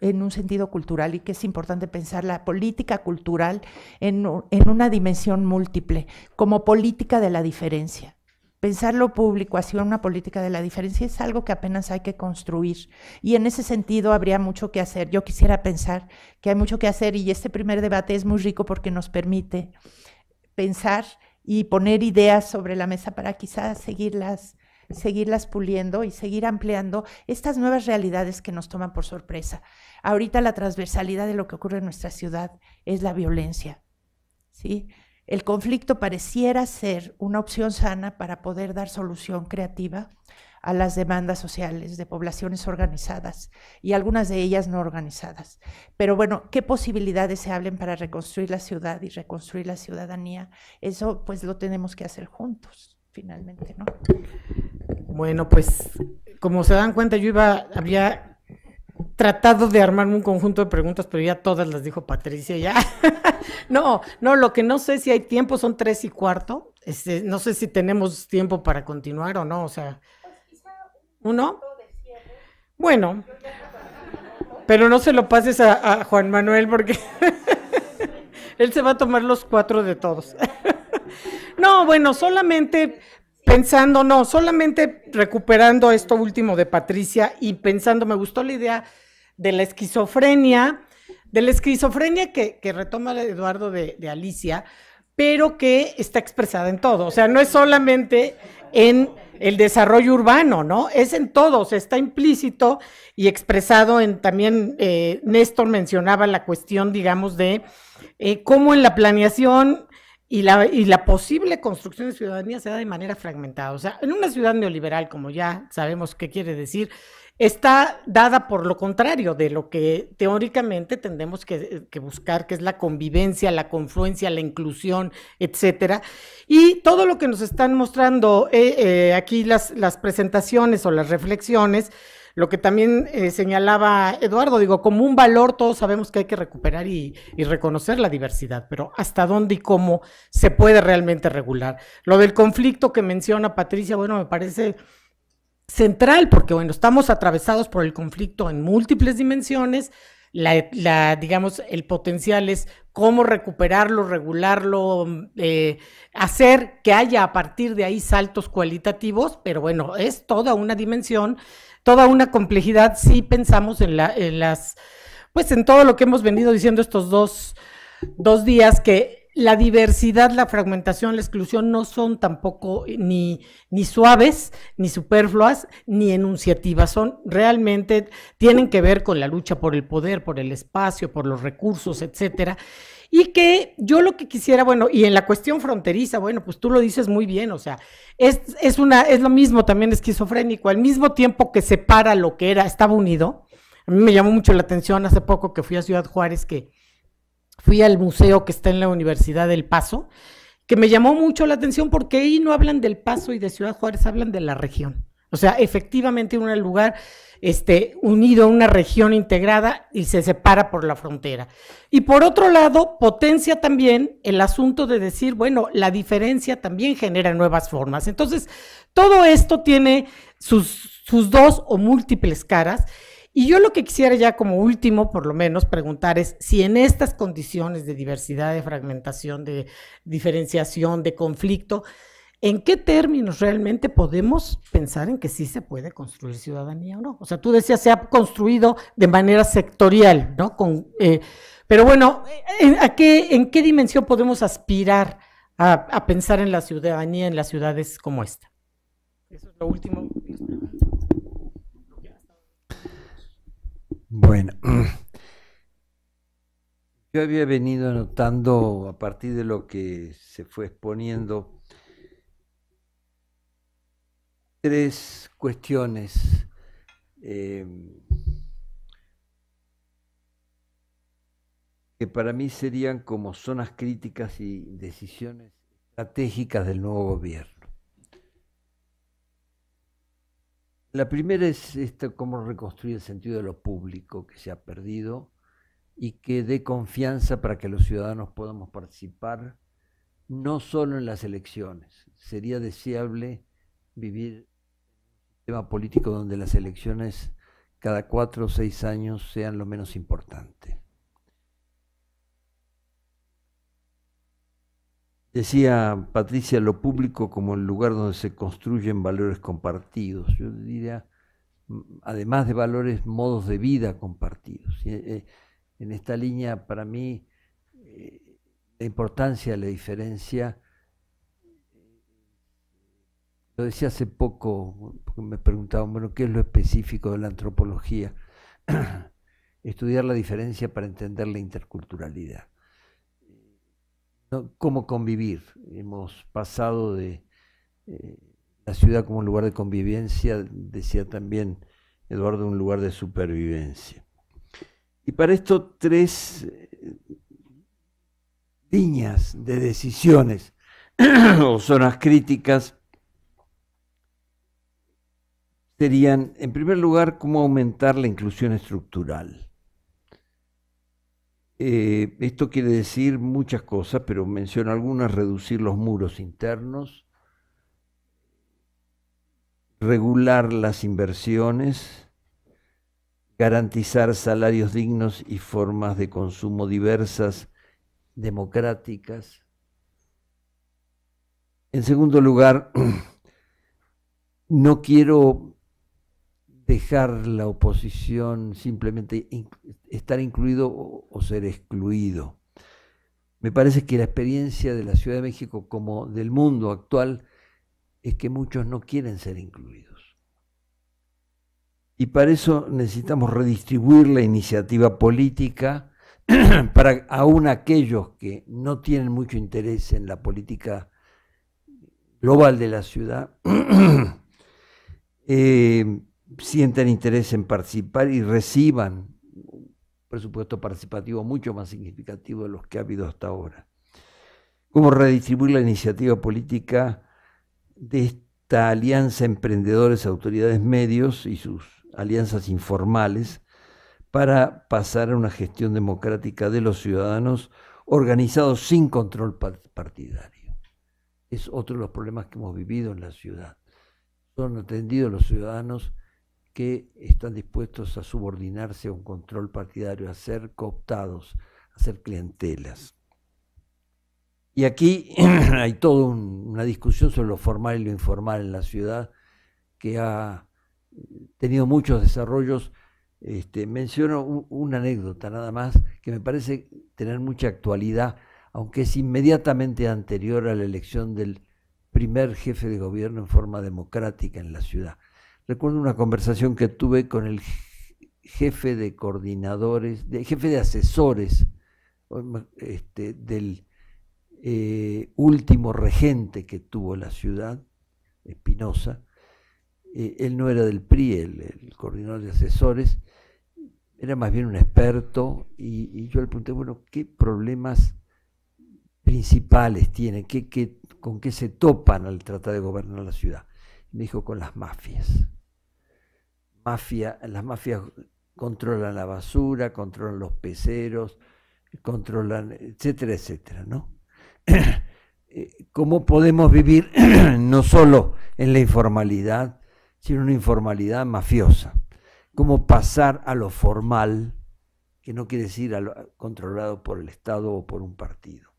en un sentido cultural y que es importante pensar la política cultural en, en una dimensión múltiple, como política de la diferencia Pensar lo público hacia una política de la diferencia es algo que apenas hay que construir. Y en ese sentido habría mucho que hacer. Yo quisiera pensar que hay mucho que hacer y este primer debate es muy rico porque nos permite pensar y poner ideas sobre la mesa para quizás seguirlas seguirlas puliendo y seguir ampliando estas nuevas realidades que nos toman por sorpresa. Ahorita la transversalidad de lo que ocurre en nuestra ciudad es la violencia. ¿sí? el conflicto pareciera ser una opción sana para poder dar solución creativa a las demandas sociales de poblaciones organizadas y algunas de ellas no organizadas. Pero bueno, ¿qué posibilidades se hablen para reconstruir la ciudad y reconstruir la ciudadanía? Eso pues lo tenemos que hacer juntos, finalmente, ¿no? Bueno, pues como se dan cuenta, yo iba, había tratado de armarme un conjunto de preguntas, pero ya todas las dijo Patricia, ya. no, no, lo que no sé si hay tiempo son tres y cuarto. Este, no sé si tenemos tiempo para continuar o no, o sea. ¿Uno? Bueno, pero no se lo pases a Juan Manuel porque él se va a tomar los cuatro de todos. no, bueno, solamente pensando, no, solamente recuperando esto último de Patricia y pensando, me gustó la idea de la esquizofrenia, de la esquizofrenia que, retoma Eduardo de, Alicia, pero que está expresada en todo. O sea, no es solamente en el desarrollo urbano, ¿no? Es en todo, está implícito y expresado en también, eh, Néstor mencionaba la cuestión, digamos, de eh, cómo en la planeación y la, posible construcción de ciudadanía se da de manera fragmentada. O sea, en una ciudad neoliberal, como ya sabemos qué quiere decir, está dada por lo contrario de lo que teóricamente tendemos que, buscar, que es la convivencia, la confluencia, la inclusión, etcétera. Y todo lo que nos están mostrando eh, eh, aquí las presentaciones o las reflexiones lo que también eh, señalaba Eduardo, digo, como un valor todos sabemos que hay que recuperar y, reconocer la diversidad, pero hasta dónde y cómo se puede realmente regular. Lo del conflicto que menciona Patricia, bueno, me parece central porque, bueno, estamos atravesados por el conflicto en múltiples dimensiones. La, digamos, el potencial es cómo recuperarlo, regularlo, eh, hacer que haya a partir de ahí saltos cualitativos, pero bueno, es toda una dimensión toda una complejidad si pensamos en, en las, pues en todo lo que hemos venido diciendo estos dos, días, que la diversidad, la fragmentación, la exclusión no son tampoco ni, ni, suaves, ni superfluas, ni enunciativas. Son realmente, tienen que ver con la lucha por el poder, por el espacio, por los recursos, etcétera. Y que yo lo que quisiera, bueno, y en la cuestión fronteriza, bueno, pues tú lo dices muy bien, o sea, es, es, una, es lo mismo también esquizofrénico, al mismo tiempo que separa lo que era, estaba unido. A mí me llamó mucho la atención hace poco que fui a Ciudad Juárez, que fui al museo que está en la Universidad del Paso, que me llamó mucho la atención porque ahí no hablan del Paso y de Ciudad Juárez, hablan de la región. O sea, efectivamente un lugar este, unido a una región integrada y se separa por la frontera. Y por otro lado, potencia también el asunto de decir, bueno, la diferencia también genera nuevas formas. Entonces, todo esto tiene sus, sus dos o múltiples caras. Y yo lo que quisiera ya como último, por lo menos, preguntar es si en estas condiciones de diversidad, de fragmentación, de diferenciación, de conflicto, ¿En qué términos realmente podemos pensar en que sí se puede construir ciudadanía o no? O sea, tú decías, se ha construido de manera sectorial, ¿no? Eh, pero bueno, eh, ¿en, qué, dimensión podemos aspirar a, a, pensar en la ciudadanía en las ciudades como esta? Eso es lo último. Bueno, yo había venido anotando a partir de lo que se fue exponiendo tres cuestiones. Eh, que para mí serían como zonas críticas y decisiones estratégicas del nuevo gobierno. La primera es cómo reconstruir el sentido de lo público que se ha perdido y que dé confianza para que los ciudadanos podamos participar no solo en las elecciones. Sería deseable vivir tema político donde las elecciones cada cuatro o seis años sean lo menos importante. Decía Patricia, lo público como el lugar donde se construyen valores compartidos. Yo diría, mm, además de valores, modos de vida compartidos. Eh, en esta línea, para mí, eh, la importancia, la diferencia lo decía hace poco, me preguntaban, bueno, ¿qué es lo específico de la antropología? Estudiar la diferencia para entender la interculturalidad. ¿Cómo convivir? Hemos pasado de eh, la ciudad como un lugar de convivencia, decía también Eduardo, un lugar de supervivencia. Y para esto tres eh, líneas de decisiones o zonas críticas serían, en primer lugar, cómo aumentar la inclusión estructural. Eh, esto quiere decir muchas cosas, pero menciono algunas, reducir los muros internos, regular las inversiones, garantizar salarios dignos y formas de consumo diversas, democráticas. En segundo lugar, no quiero dejar la oposición, simplemente estar incluido o, ser excluido. Me parece que la experiencia de la Ciudad de México como del mundo actual es que muchos no quieren ser incluidos. Y para eso necesitamos redistribuir la iniciativa política para aún aquellos que no tienen mucho interés en la política global de la ciudad. Eh, sientan interés en participar y reciban un presupuesto participativo mucho más significativo de los que ha habido hasta ahora. ¿Cómo redistribuir la iniciativa política de esta alianza emprendedores, autoridades, medios y sus alianzas informales para pasar a una gestión democrática de los ciudadanos organizados sin control partidario? Es otro de los problemas que hemos vivido en la ciudad. Son atendidos los ciudadanos que están dispuestos a subordinarse a un control partidario, a ser cooptados, a ser clientelas. Y aquí hay toda una discusión sobre lo formal y lo informal en la ciudad que ha eh, tenido muchos desarrollos. Este, menciono una anécdota nada más que me parece tener mucha actualidad, aunque es inmediatamente anterior a la elección del primer jefe de gobierno en forma democrática en la ciudad. Recuerdo una conversación que tuve con el jefe de coordinadores, de, jefe de asesores este, del eh, último regente que tuvo la ciudad, Espinosa. Eh, él no era del PRI, el, coordinador de asesores, era más bien un experto y, yo le pregunté, bueno, ¿qué problemas principales tienen? con qué se topan al tratar de gobernar la ciudad? me dijo, con las mafias. Mafia, las mafias controlan la basura, controlan los peceros, controlan, etcétera, etcétera, ¿no? Eh, ¿Cómo podemos vivir no solo en la informalidad, sino en una informalidad mafiosa? ¿Cómo pasar a lo formal, que no quiere decir controlado por el Estado o por un partido?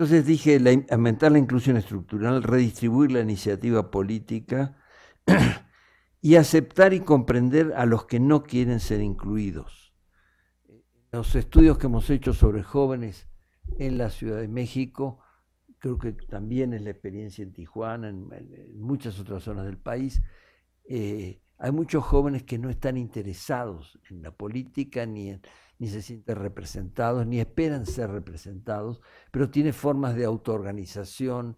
Entonces dije, aumentar la inclusión estructural, redistribuir la iniciativa política y aceptar y comprender a los que no quieren ser incluidos. Los estudios que hemos hecho sobre jóvenes en la Ciudad de México, creo que también es la experiencia en Tijuana, en, muchas otras zonas del país, eh, hay muchos jóvenes que no están interesados en la política ni en ni se sienten representados, ni esperan ser representados, pero tiene formas de autoorganización,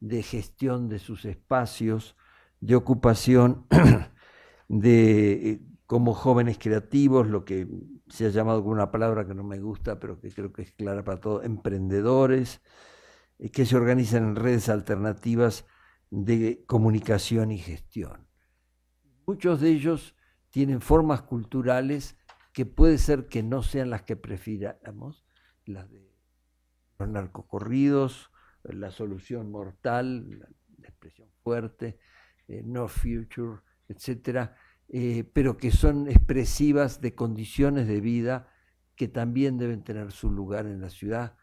de gestión de sus espacios, de ocupación, de eh, como jóvenes creativos, lo que se ha llamado con una palabra que no me gusta, pero que creo que es clara para todos, emprendedores, eh, que se organizan en redes alternativas de comunicación y gestión. Muchos de ellos tienen formas culturales que puede ser que no sean las que prefiramos, las de los narcocorridos, la solución mortal, la, expresión fuerte, eh, no future, etcétera, eh, pero que son expresivas de condiciones de vida que también deben tener su lugar en la ciudad,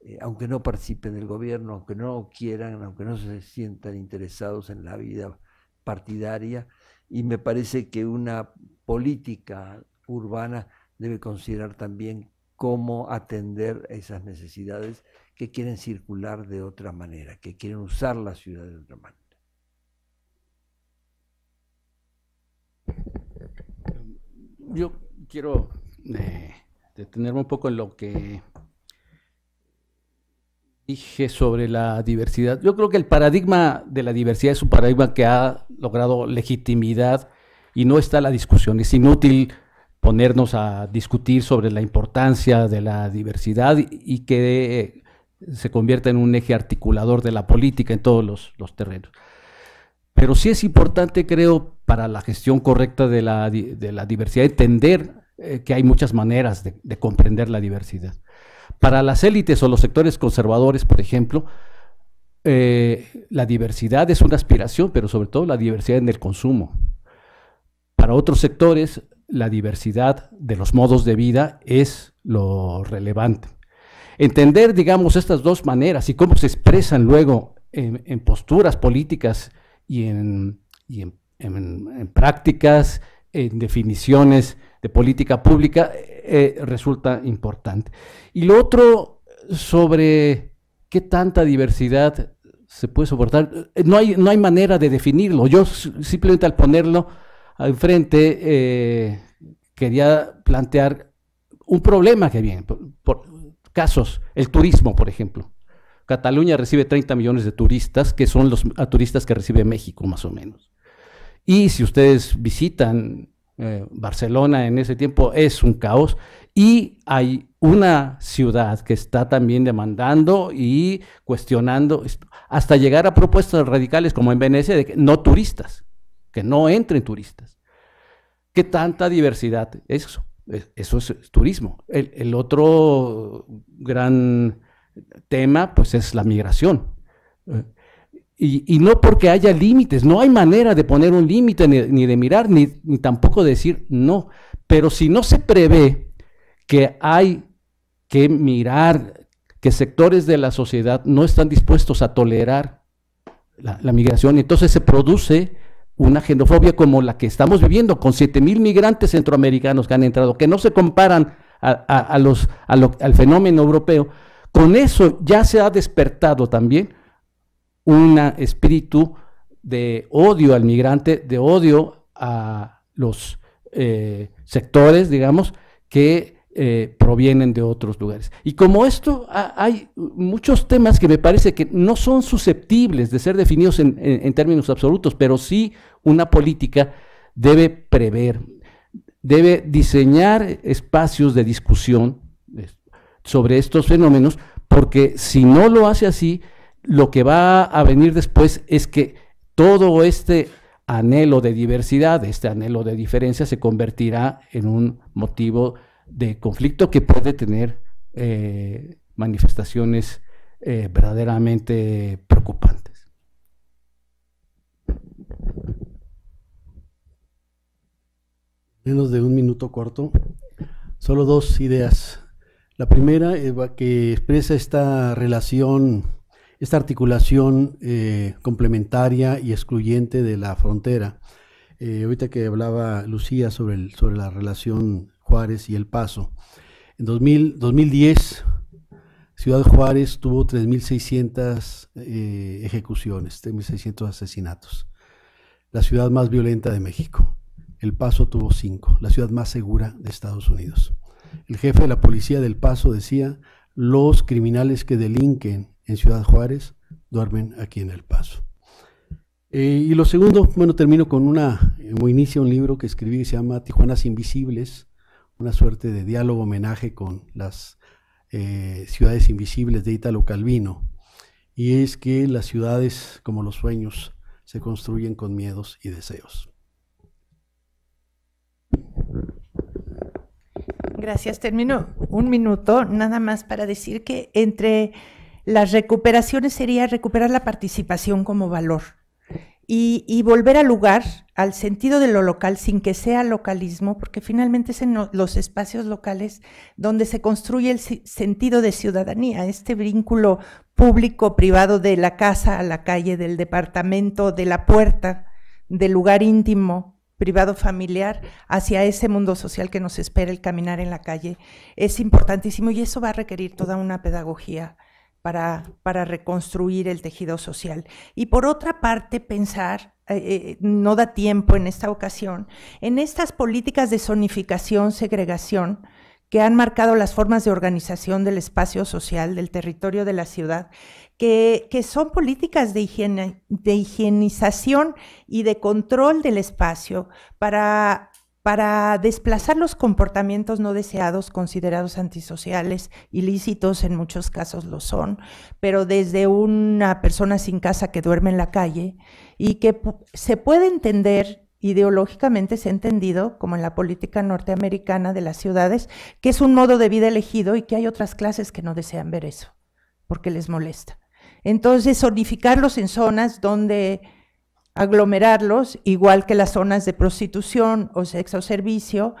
eh, aunque no participen del gobierno, aunque no quieran, aunque no se sientan interesados en la vida partidaria. Y me parece que una política urbana debe considerar también cómo atender esas necesidades que quieren circular de otra manera, que quieren usar la ciudad de otra manera. Yo quiero eh, detenerme un poco en lo que dije sobre la diversidad. Yo creo que el paradigma de la diversidad es un paradigma que ha logrado legitimidad y no está la discusión. Es inútil ponernos a discutir sobre la importancia de la diversidad y que eh, se convierta en un eje articulador de la política en todos los, terrenos. Pero sí es importante, creo, para la gestión correcta de la, diversidad, entender eh, que hay muchas maneras de, comprender la diversidad. Para las élites o los sectores conservadores, por ejemplo, eh, la diversidad es una aspiración, pero sobre todo la diversidad en el consumo. Para otros sectores, la diversidad de los modos de vida es lo relevante. Entender, digamos, estas dos maneras y cómo se expresan luego en, posturas políticas y, en, prácticas, en definiciones de política pública, eh, eh, resulta importante. Y lo otro sobre qué tanta diversidad se puede soportar, eh, no hay, no hay manera de definirlo. Yo simplemente al ponerlo enfrente, frente eh, quería plantear un problema que viene, por, casos, el turismo, por ejemplo. Cataluña recibe 30 millones de turistas, que son los turistas que recibe México, más o menos. Y si ustedes visitan eh, Barcelona en ese tiempo, es un caos. Y hay una ciudad que está también demandando y cuestionando, hasta llegar a propuestas radicales como en Venecia, de que no turistas que no entren turistas. ¿Qué tanta diversidad? Eso, eso es turismo. El, otro gran tema, pues, es la migración. Eh, y, no porque haya límites, no hay manera de poner un límite ni, de mirar, ni, tampoco decir no. Pero si no se prevé que hay que mirar que sectores de la sociedad no están dispuestos a tolerar la migración, entonces se produce una xenofobia como la que estamos viviendo, con 7 mil migrantes centroamericanos que han entrado, que no se comparan a, los, al fenómeno europeo, con eso ya se ha despertado también un espíritu de odio al migrante, de odio a los eh, sectores, digamos, que eh, provienen de otros lugares. Y como esto, hay muchos temas que me parece que no son susceptibles de ser definidos en términos absolutos, pero sí una política debe prever, debe diseñar espacios de discusión eh, sobre estos fenómenos, porque si no lo hace así, lo que va a venir después es que todo este anhelo de diversidad, este anhelo de diferencia, se convertirá en un motivo de conflicto que puede tener eh, manifestaciones eh, verdaderamente preocupantes. menos de un minuto corto, solo dos ideas. La primera es eh, que expresa esta relación, esta articulación eh, complementaria y excluyente de la frontera. Eh, ahorita que hablaba Lucía sobre, sobre la relación Juárez y El Paso. En 2000, 2010, Ciudad Juárez tuvo 3.600 ejecuciones, 3.600 asesinatos. La ciudad más violenta de México. El Paso tuvo cinco, la ciudad más segura de Estados Unidos. El jefe de la policía del Paso decía, los criminales que delinquen en Ciudad Juárez duermen aquí en El Paso. Eh, y lo segundo, bueno, termino con una, como eh, inicia un libro que escribí que se llama Tijuanas Invisibles, una suerte de diálogo homenaje con las eh, ciudades invisibles de Italo Calvino. Y es que las ciudades, como los sueños, se construyen con miedos y deseos. Gracias. Termino un minuto nada más para decir que entre las recuperaciones sería recuperar la participación como valor y, volver al lugar, al sentido de lo local, sin que sea localismo, porque finalmente es en los espacios locales donde se construye el sentido de ciudadanía, este vínculo público-privado de la casa a la calle, del departamento, de la puerta, del lugar íntimo, privado familiar hacia ese mundo social que nos espera el caminar en la calle es importantísimo y eso va a requerir toda una pedagogía para, reconstruir el tejido social. Y por otra parte, pensar, eh, eh, no da tiempo en esta ocasión, en estas políticas de zonificación, segregación, que han marcado las formas de organización del espacio social, del territorio de la ciudad, que, son políticas de, higienización y de control del espacio para para desplazar los comportamientos no deseados considerados antisociales, ilícitos en muchos casos lo son, pero desde una persona sin casa que duerme en la calle y que se puede entender ideológicamente se ha entendido, como en la política norteamericana de las ciudades, que es un modo de vida elegido y que hay otras clases que no desean ver eso, porque les molesta. Entonces, zonificarlos en zonas donde aglomerarlos, igual que las zonas de prostitución o sexo servicio,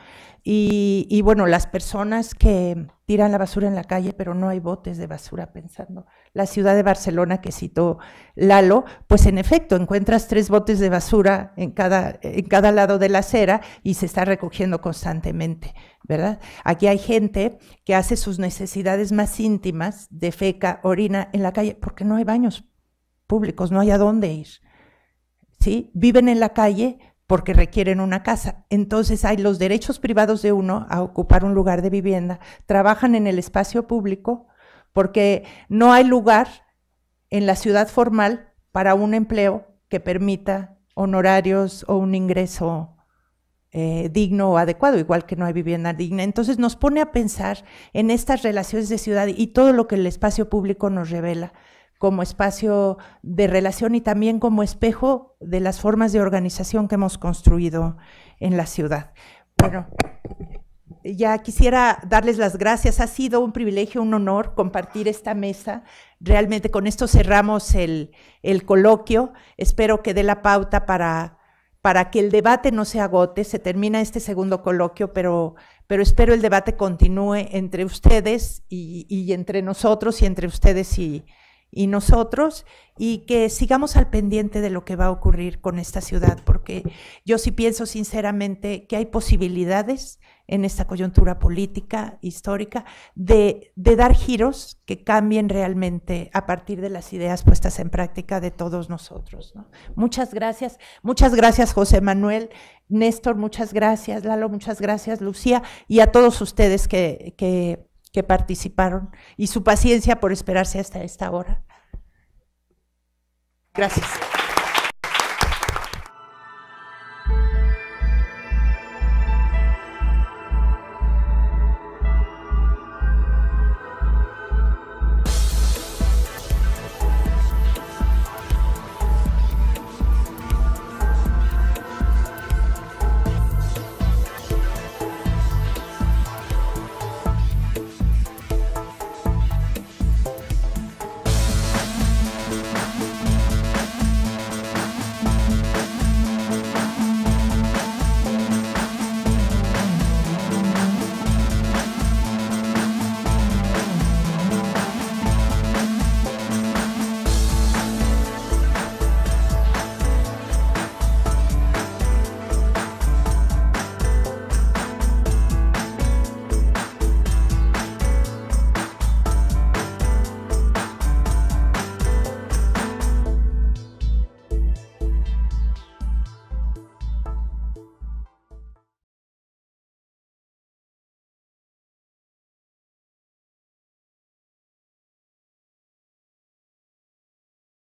y, y bueno, las personas que tiran la basura en la calle, pero no hay botes de basura pensando la ciudad de Barcelona que citó Lalo, pues en efecto encuentras tres botes de basura en cada, en cada lado de la acera y se está recogiendo constantemente, ¿verdad? Aquí hay gente que hace sus necesidades más íntimas de feca, orina en la calle, porque no hay baños públicos, no hay a dónde ir. ¿Sí? Viven en la calle porque requieren una casa. Entonces hay los derechos privados de uno a ocupar un lugar de vivienda, trabajan en el espacio público, porque no hay lugar en la ciudad formal para un empleo que permita honorarios o un ingreso eh, digno o adecuado, igual que no hay vivienda digna. Entonces nos pone a pensar en estas relaciones de ciudad y todo lo que el espacio público nos revela como espacio de relación y también como espejo de las formas de organización que hemos construido en la ciudad. Bueno, ya quisiera darles las gracias. Ha sido un privilegio, un honor compartir esta mesa. Realmente con esto cerramos el, coloquio. Espero que dé la pauta para, para que el debate no se agote. Se termina este segundo coloquio, pero, pero espero el debate continúe entre ustedes y, y entre nosotros y entre ustedes y, y nosotros y que sigamos al pendiente de lo que va a ocurrir con esta ciudad, porque yo sí pienso sinceramente que hay posibilidades en esta coyuntura política, histórica, de, dar giros que cambien realmente a partir de las ideas puestas en práctica de todos nosotros. Muchas gracias, muchas gracias José Manuel, Néstor, muchas gracias, Lalo, muchas gracias, Lucía, y a todos ustedes que, que que participaron y su paciencia por esperarse hasta esta hora. Gracias.